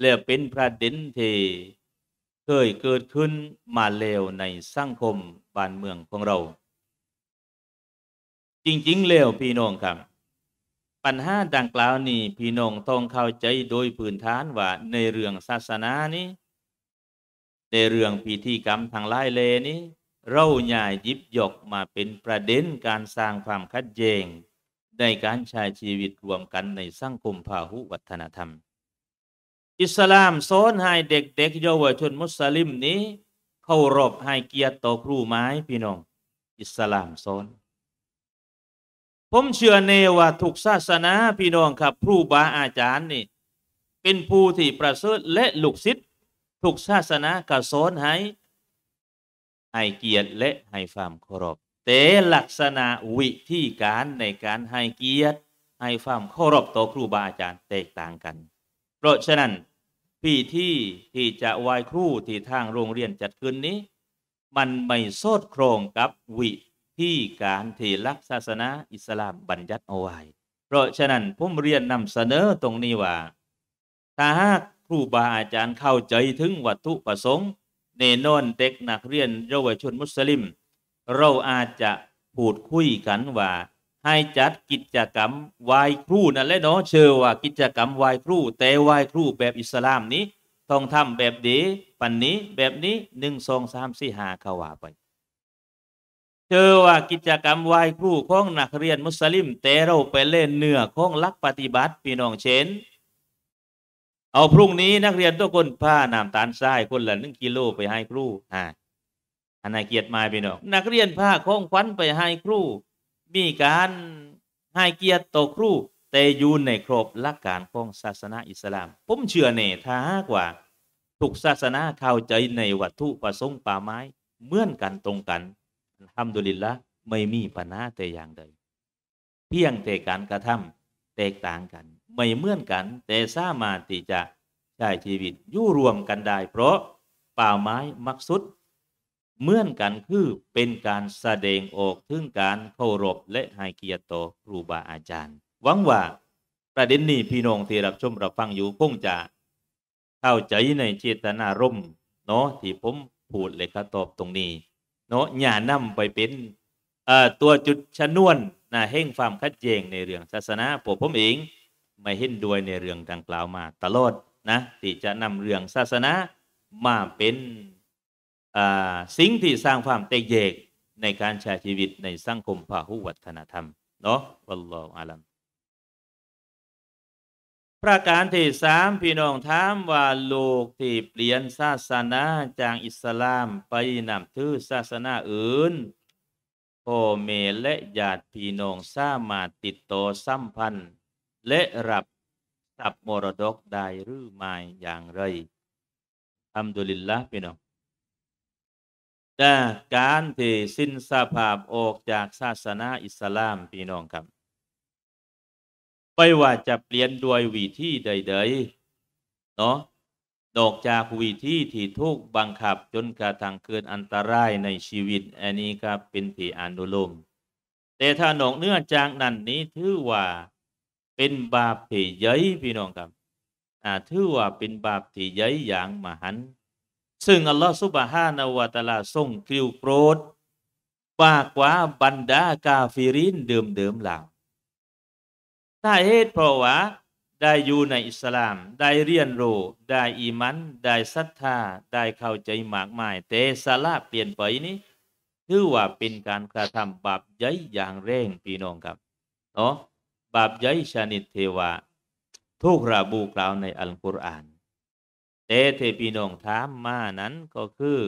และเป็นประเด็นที่ เคยเกิดขึ้นมาแล้วในสังคมบ้านเมืองของเรา จริงๆแล้วพี่น้องครับปัญหาดังกล่าวนี้ พี่น้องต้องเข้าใจโดยพื้นฐานว่าในเรื่องศาสนานี้ ในเรื่องพิธีกรรมทางไล่เลนี้ เราหย่ายิบยกมาเป็นประเด็นการสร้างความขัดแย้งในการใช้ชีวิตรวมกันในสังคมพาหุวัฒนธรรม อิสลามสอนให้เด็กๆเยาวชนมุสลิมนี้เคารพให้เกียรติต่อครูไม้พี่น้อง อิสลามสอนผมเชื่อแน่ว่าทุกศาสนา พี่น้อง ครับครูบาอาจารย์ นี่ เป็นผู้ที่ ประเสริฐและลูกศิษย์ทุกศาสนากระสอนให้ให้เกียรติและให้ความเคารพแต่ลักษณะวิธีการในการให้เกียรติให้ความเคารพต่อครูบาอาจารย์แตกต่างกัน เพราะฉะนั้นพี่ที่ที่จะไหว้ครูที่ทางโรงเรียนจัดขึ้นนี้ มันไม่สซดคลงกับวิที่การที่ลักศาสนาอิสลามบัญญัติเอาไว้ เพราะฉะนั้นผมเรียนนำเสนอตรงนี้ว่า ถ้าหากครูบาอาจารย์เข้าใจถึงวัตถุประสงค์เนนอนเด็กนักเรียนเยาวชนมุสลิม เราอาจจะ พูดคุยกันว่าให้จัดกิจกรรมวายครูนั่นแหละเนาะเชื่อว่ากิจกรรมวายครูแต่วายครูแบบอิสลามนี้ต้องทำแบบดีปันนี้ แบบนี้หนึ่งสองสามสี่ห้าเขาว่าไปเจอว่ากิจกรรมไหว้ครูของนักเรียนมุสลิมแต่เราไปเล่นเนื้อของลักปฏิบัติพี่น้องเช่นเอาพรุ่งนี้นักเรียนทุกคนผ้านามตาลทรายคนละหนึ่งกิโลไปให้ครูอ่าอันนายเกียรติมาพี่น้อง นักเรียนผ้าของควันไปให้ครูมีการให้เกียรติต่อครูแต่อยู่ในครบหลักการของศาสนาอิสลาม ผมเชื่อเน่ท้ากว่าทุกศาสนาเข้าใจในวัตถุประสงค์ป่าไม้เหมือนกันตรงกันทำดุลิละไม่มีปัญหาแต่อย่างใด เพียงแต่การกระทำแตกต่างกัน ไม่เหมือนกันแต่สามารถที่จะใช้ชีวิตยู่รวมกันได้ เพราะป่าไม้มักสุด เหมือนกันคือเป็นการแสดงออก ถึงการเคารพและให้เกียรติต่อครูบาอาจารย์หวังว่าประเด็นนี้พี่น้องที่รับชมรับฟังอยู่ คงจะ เข้าใจในเจตนารมณ์เนาะที่ผมพูดเลยครับตอบตรงนี้เนาะอย่านำไปเป็นตัวจุดชนวนนะเห่งความขัดแย้งในเรื่องศาสนาผมผมเองไม่เห็นด้วยในเรื่องดังกล่าวมาตลอดนะ ที่จะนำเรื่องศาสนา มาเป็นสิ่งที่สร้างความแตกแยกในการใช้ชีวิตในสังคมพาหุวัฒนธรรม เนาะวัลลอฮุอาลัมประการที่สามพี่น้องถามว่าโลกที่เปลี่ยนศาสนาจากอิสลามไปนำถือศาสนาอื่นพ่อแม่และญาติพี่น้องสามารถติดต่อสัมพันธ์ และรับทรัพย์มรดกได้หรือไม่อย่างไรอัมดุลิลละพี่น้องการที่สิ้นสภาพออกจากศาสนาอิสลามพี่น้องครับไม่ว่าจะเปลี่ยนด้วยวิธีใดๆ เนาะดอกจากวิธีที่ทุกบังคับจนกระทั่งเกินอันตรายในชีวิต อันนี้ครับเป็นผีอนุโลม แต่ถ้าหนอกเนื้อจากนั้นนี้ถือว่าเป็นบาปที่ใหญ่พี่น้องครับอ่าถือว่าเป็นบาปที่ใหญ่อย่างมหันต์ซึ่งอัลลอฮฺสุบฮานาวะตะลา ทรงกริ้วโกรธมากกว่าบรรดากาฟิรินเดิมๆหล่าถ้าเหตุเพราะว่าได้อยู่ในอิสลาม ได้เรียนรู้ได้อีมันได้ศรัทธาได้เข้าใจมากมายแต่สาระเปลี่ยนไปนี้ถือว่าเป็นการกระทำบาปใหญ่อย่างเร่งพี่น้องครับเนาะบาปใหญ่ชนิดเทวาทุกระบุกล่าวในอัลกุรอานแต่เทพี่น้องถามมานั้นก็คือ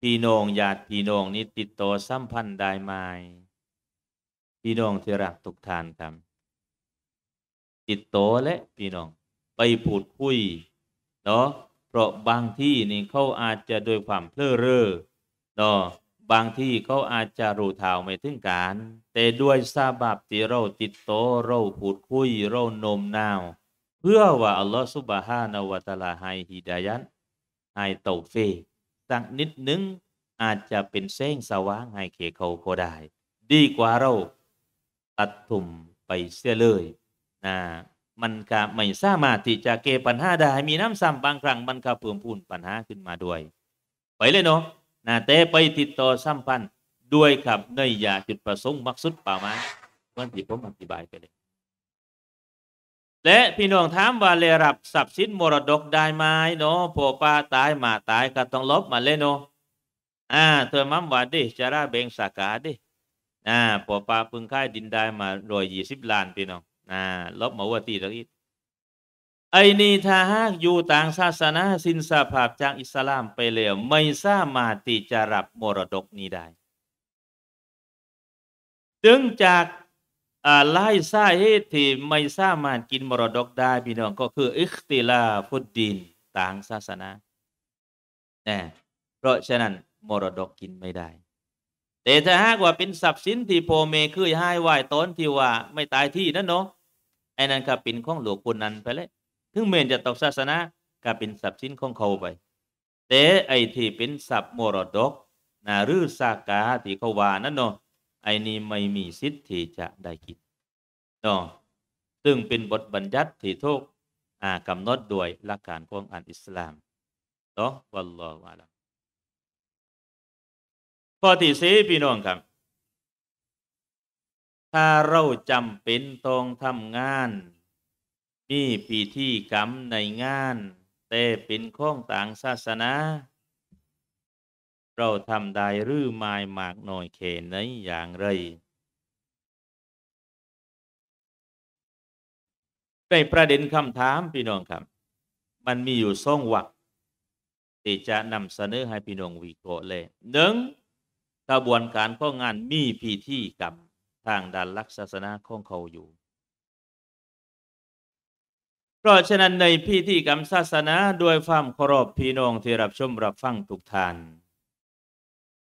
พี่น้องญาติพี่น้องนี้ติดต่อสัมพันธ์ได้ไหมพี่น้องที่รักทุกทานครับติดต่อและพี่น้อง ไปพูดคุย เนาะเพราะบางที่นี่เขาอาจจะโดยความเพลิดเร่อเนาะบางที่เขาอาจจะรู้ท่าไม่ถึงการ แต่ด้วยซาบับที่เราติดต่เราพูดคุยเราโนมนาว เพื่อว่าอัลลอฮฺสุบฮานาวะตาลาให้ฮิดายันให้เตาเฟสักนิดนึงอาจจะเป็นแสงสว่างให้เขเขาก็ได้ ดีกว่าเราตัดทุ่มไปเสียเลยนะมันก็ไม่สามารถที่จะเกปัญหาได้มีน้ำซ้ำบางครั้งมันก็เพิ่มพูนปัญหาขึ้นมาด้วย ไปเลยเนาะนะแต่ไปติดต่อสัมพันธ์ด้วยครับในยาจุดประสงค์มักสุดป่าไม้วันที่ผมอธิบายไปเลยและพี่น้องถามว่าเลรับสับสินมรดกได้ไหมเนาะพ่อป้าตายมาตาย ก็ต้องลบมาเลยเนาะอ่าเธอมั่มว่าดิจาราเบงสากาดิอ่าพ่อป้าพึ่งค่ายดินได้มารวยยี่สิบล้านพี่น้องนะลบ o p วตีตะกี้ไอนี n i t า a h a k yu ่ a n g sasana sin า a p า a p jak i s l a ไปแล้วไม่สามารถที่จะรับมรดกนี้ได้ถึงจากไล่สาเหตุที่ไม่สามารถกินมรดกได้พี่น้องก็คืออิคติลาฟุดดินต่างศาสนานียเพราะฉะนั้นมรดกกินไม่ได้ แต่ถ้าหากว่าเป็นทรัพย์สินที่พ่อม่คือให้ไหวต้นที่ว่าไม่ตายที่นั่นเนาะไอ้นั่นก็เป็นของหลวงคนนั้นไปเลยถึงเมนจะตกศาสนาก็เป็นทรัพย์สินของเขาไป แต่ไอ้ที่เป็นทรัพย์มรดกนาหรือซากาที่เขาว่านั่นเนาะ ไอ้นี่ไม่มีสิทธิ์จะได้กินเนาะซึ่งเป็นบทบัญญัติที่ทุกอกำหนดโดยหลักการของอันอิสลามเนาะวัลลอฮฺวะลัมข้อที่สี่พี่น้องครับถ้าเราจำเป็นต้องทำงาน มีพิธีกรรมในงาน แต่เป็นข้องต่างศาสนาเราทำได้หรือไม่มากหน่อยแค่ไหนอย่างไรในประเด็นคำถามพี่น้องครับ มันมีอยู่สองวักที่จะนำเสนอให้พี่น้องวิเคราะห์เลยหนึ่งกระบวนการข้องงานมีพิธีกรรมทางด้านลักสนาของเขาอยู่ เพราะฉะนั้นในพิธีกรรมศาสนาด้วยความเคารพพี่น้องที่รับชมรับฟังทุกท่าน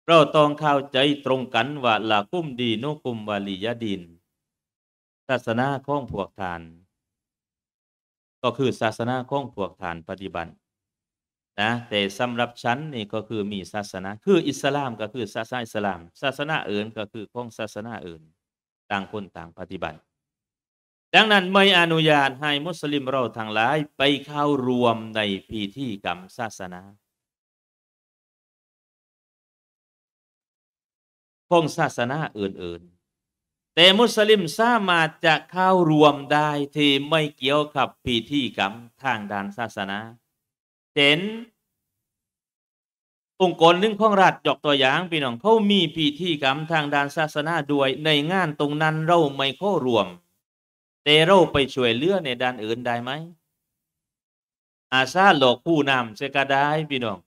เราต้องเข้าใจตรงกันว่าละกุ้มดีนุกุมวาลียดิน ศาสนาของพวกท่าน ก็คือศาสนาของพวกท่านปฏิบัตินะแต่สำหรับฉันนี่ก็คือมีศาสนาคืออิสลามก็คือศาสนาอิสลาม ศาสนาอื่นก็คือของศาสนาอื่นต่างคนต่างปฏิบัติ ดังนั้นไม่อนุญาตให้มุสลิมเราทั้งหลายไปเข้ารวมในพิธีกรรมศาสนาของศาสนาอื่นๆ แต่มุสลิมสามารถจะเข้ารวมได้ที่ไม่เกี่ยวกับพิธีกรรมทางด้านศาสนา เช่นองค์กรหนึ่งของรัฐยกตัวอย่างพี่น้อง เขามีพิธีกรรมทางด้านศาสนาด้วยในงานตรงนั้นเราไม่เข้าร่วม แต่เราไปช่วยเหลือในด้านอื่นได้ไหม อาซาหลอกผู้นำเสกได้พี่น้อง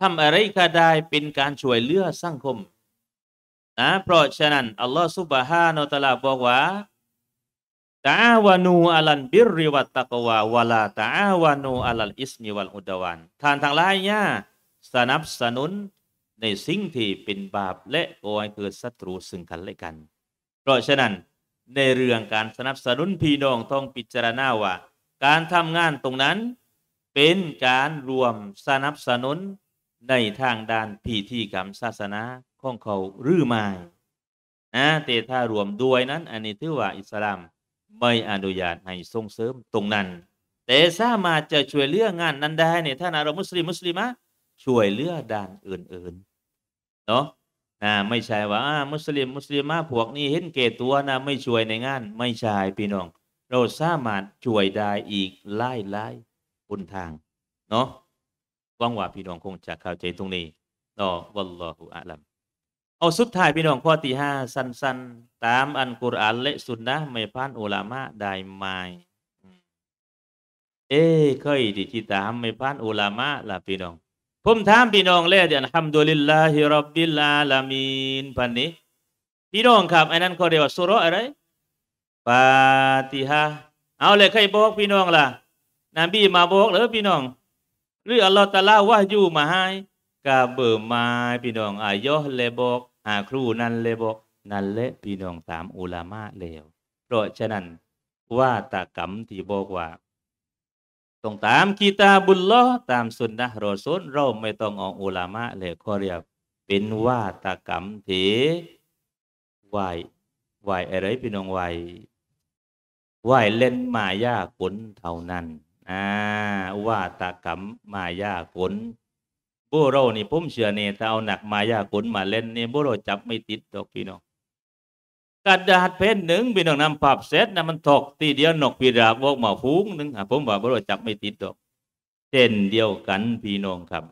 ทำอะไรก็ได้เป็นการช่วยเหลือสังคมนะเพราะฉะนั้นอัลลอฮฺสุบฮานาตะลาบอกว่าตาวานูอัลันบิริวัตตะกวาวลาตาวานูอัลัลอิสมิวัลอุดวานท่านทางไลเนี่ยสนับสนุนในสิ่งที่เป็นบาปและก่อให้เกิดศัตรูซึ่งกันและกัน เพราะฉะนั้นในเรื่องการสนับสนุนพี่น้อง ต้องพิจารณาว่า การทำงานตรงนั้น เป็นการรวมสนับสนุนในทางด้านพิธีกรรมศาสนาของเขาหรือไม่นะแต่ถ้ารวมด้วยนั้น อันนี้ถือว่าอิสลามไม่อนุญาตให้ส่งเสริมตรงนั้น แต่สามารถจะช่วยเลืองงานนั้นได้ในท่านอารมุสลิมมุสลิมะช่วยเหลือด้านอื่นๆ เนาะนะไม่ใช่ว่า มุสลิม มุสลิมมาพวกนี้ เห็นเกตตัวนะไม่ช่วยในงาน ไม่ใช่ พี่น้อง เราสามารถช่วยได้อีกหลยหลยคนทาง เนาะว่างว่าพี่น้องคงจะเข้าใจตรงนี้เนอวัลลอฮุอะลัมเอาสุดท้ายพี่น้องข้อที่ห้าสั้น ๆ ตามอันกุรอานและสุนนะไม่พานอุลามะได้ไหมเอ้เคยดิจิตาม ไม่พานอุลามะล่ะพี่น้องผมถามพี่น้องแล้วเดี๋ยวฮัมดุลิลลาฮิรับบิลอาลามีนพันนี้ พี่น้องครับอ้นนั้นเขาเรียกว่าสุรอะไรปาติฮะเอาเลยใครบอกพี่น้องล่ะนบีมาบอกเลยพี่น้อง หรืออัลลอฮฺตะลาว่าอยู่มาให้กาเบิร์มาพี่น้อง อายอเลบอกหาครูนั่นเลบอกนั่นเละพี่น้องตามอุลามะเลวเพราะฉะนั้นว่าตะกรรมที่บอกว่าต้องตามกีตาบุลลอตามสุนนะรอซูนเราไม่ต้องออกอุลามะเลยข้อเรียกเป็นว่าตกรรมเถวายวายอะไรพี่น้องวายวายเล่นมายาขนเท่านั้นอ่าว่าตกรรมมายานลบุโรนี่ผมเชื่อเนี่ยถ้าเอาหนักมายาขนมาเล่นเนี่ยบุโรจับไม่ติดดอกพี่น้องกระดาษเพนหนึ่งพปน้องนำผาบเสร็จนะมันถกตีเดียว นกปีดาบวกมาฟูงหนึ่งผมว่าบริจับไม่ติดดอกเช่นเดียวกันพี่น้องครับ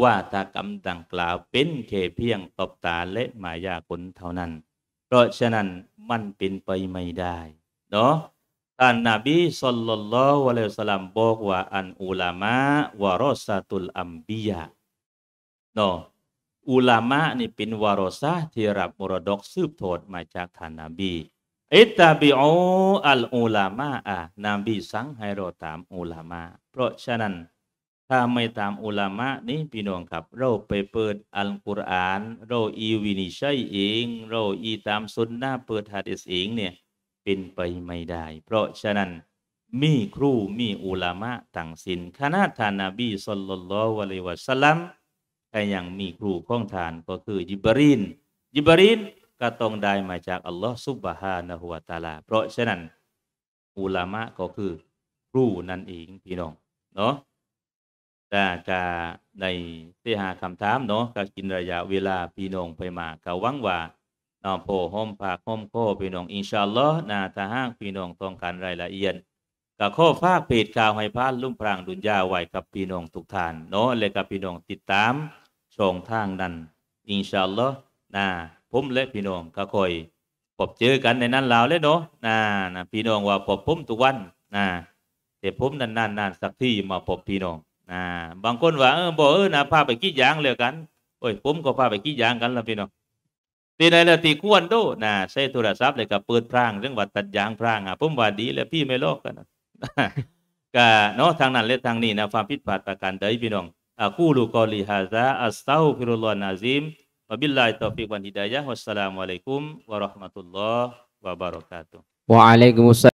ว่าตากรรมดังกล่าวเป็นเคเพียงตบตาและมายาคนเท่านั้น เพราะฉะนั้นมันเป็นไปไม่ได้ เนาะท่านนบีสุลลัลลอฮุอะลัยฮิสลามบอกว่า อันอุลามะวารอซาตุลอัมบียะเนาะอุลามะนี่เป็นวารสะที่รับมรดกสืบทอดมาจากท่านนบีอิตาบิโออัลอุลามะอ่ะนบีสั่งให้เราตามอุลามะเพราะฉะนั้นถ้าไม่ตามอุลามะนี่พี่น้องครับ เราไปเปิดอัลกุรอาน เราอีวินิชัยเอง เราอีตามสุนนะเปิดฮะดิษเองเนี่ยเป็นไปไม่ได้ เพราะฉะนั้นมีครูมีอุลามะต่างสินคณะท่านนบีสัลลัลลอฮุอะลัยวะสัลลัมแต่ยังมีครูข้องฐานก็คือ ยิบรินยิบรินก็ต้องได้มาจากอัลลอฮ์ซุบฮานะฮุวาตาลาเพราะฉะนั้นอุลามะก็คือ ครูนั่นเองพี่น้อง เนาะแต่จะในเสหาคำถามเนาะก็กินระยะเวลา พี่น้องไปมา ก็หวังว่าน้องโพห้อมผากห้อมโคพี่น้องอินชาอัลลอฮ์นาตาห้าง พี่น้อง ต้องการรายละเอียดก็ข้อภาคเพจข่าวให้พานลุ่มพรางดุนยาไว้กับพี่น้องทุกท่านเนาะและกับพี่น้องติดตามรงทางนั้นอินชาอัลลอฮ์นะผมและพี่น้องก็คอยพบเจอกันในนั้นลาวเลยเนาะนะนะพี่น้องว่าพบผมทุกวันนะแต่ผมนานๆน่นสักที่มาพบพี่น้องนะบางคนว่า เออบอกเออนะพาไปกีอยางเลยกันโอ้ยผมก็พาไปกีอยางกันละพี่น้องตีไหนละตีควรโดนะใช้โทรศัพท์เลยกับเปิดพรางเรื่องวัดตัดยางพรางอ่ะผมว่าดีแล้วพี่ไม่ลกกันก็เนาะทางนั้นและทางนี้นะความผิดพลาดประการใดพี่น้อง Aqulu qawli hadza astaghfirullah nazim. Wabillahi taufiq wal hidayah. Wassalamualaikum warahmatullahi wabarakatuh. Waalaikumsalam.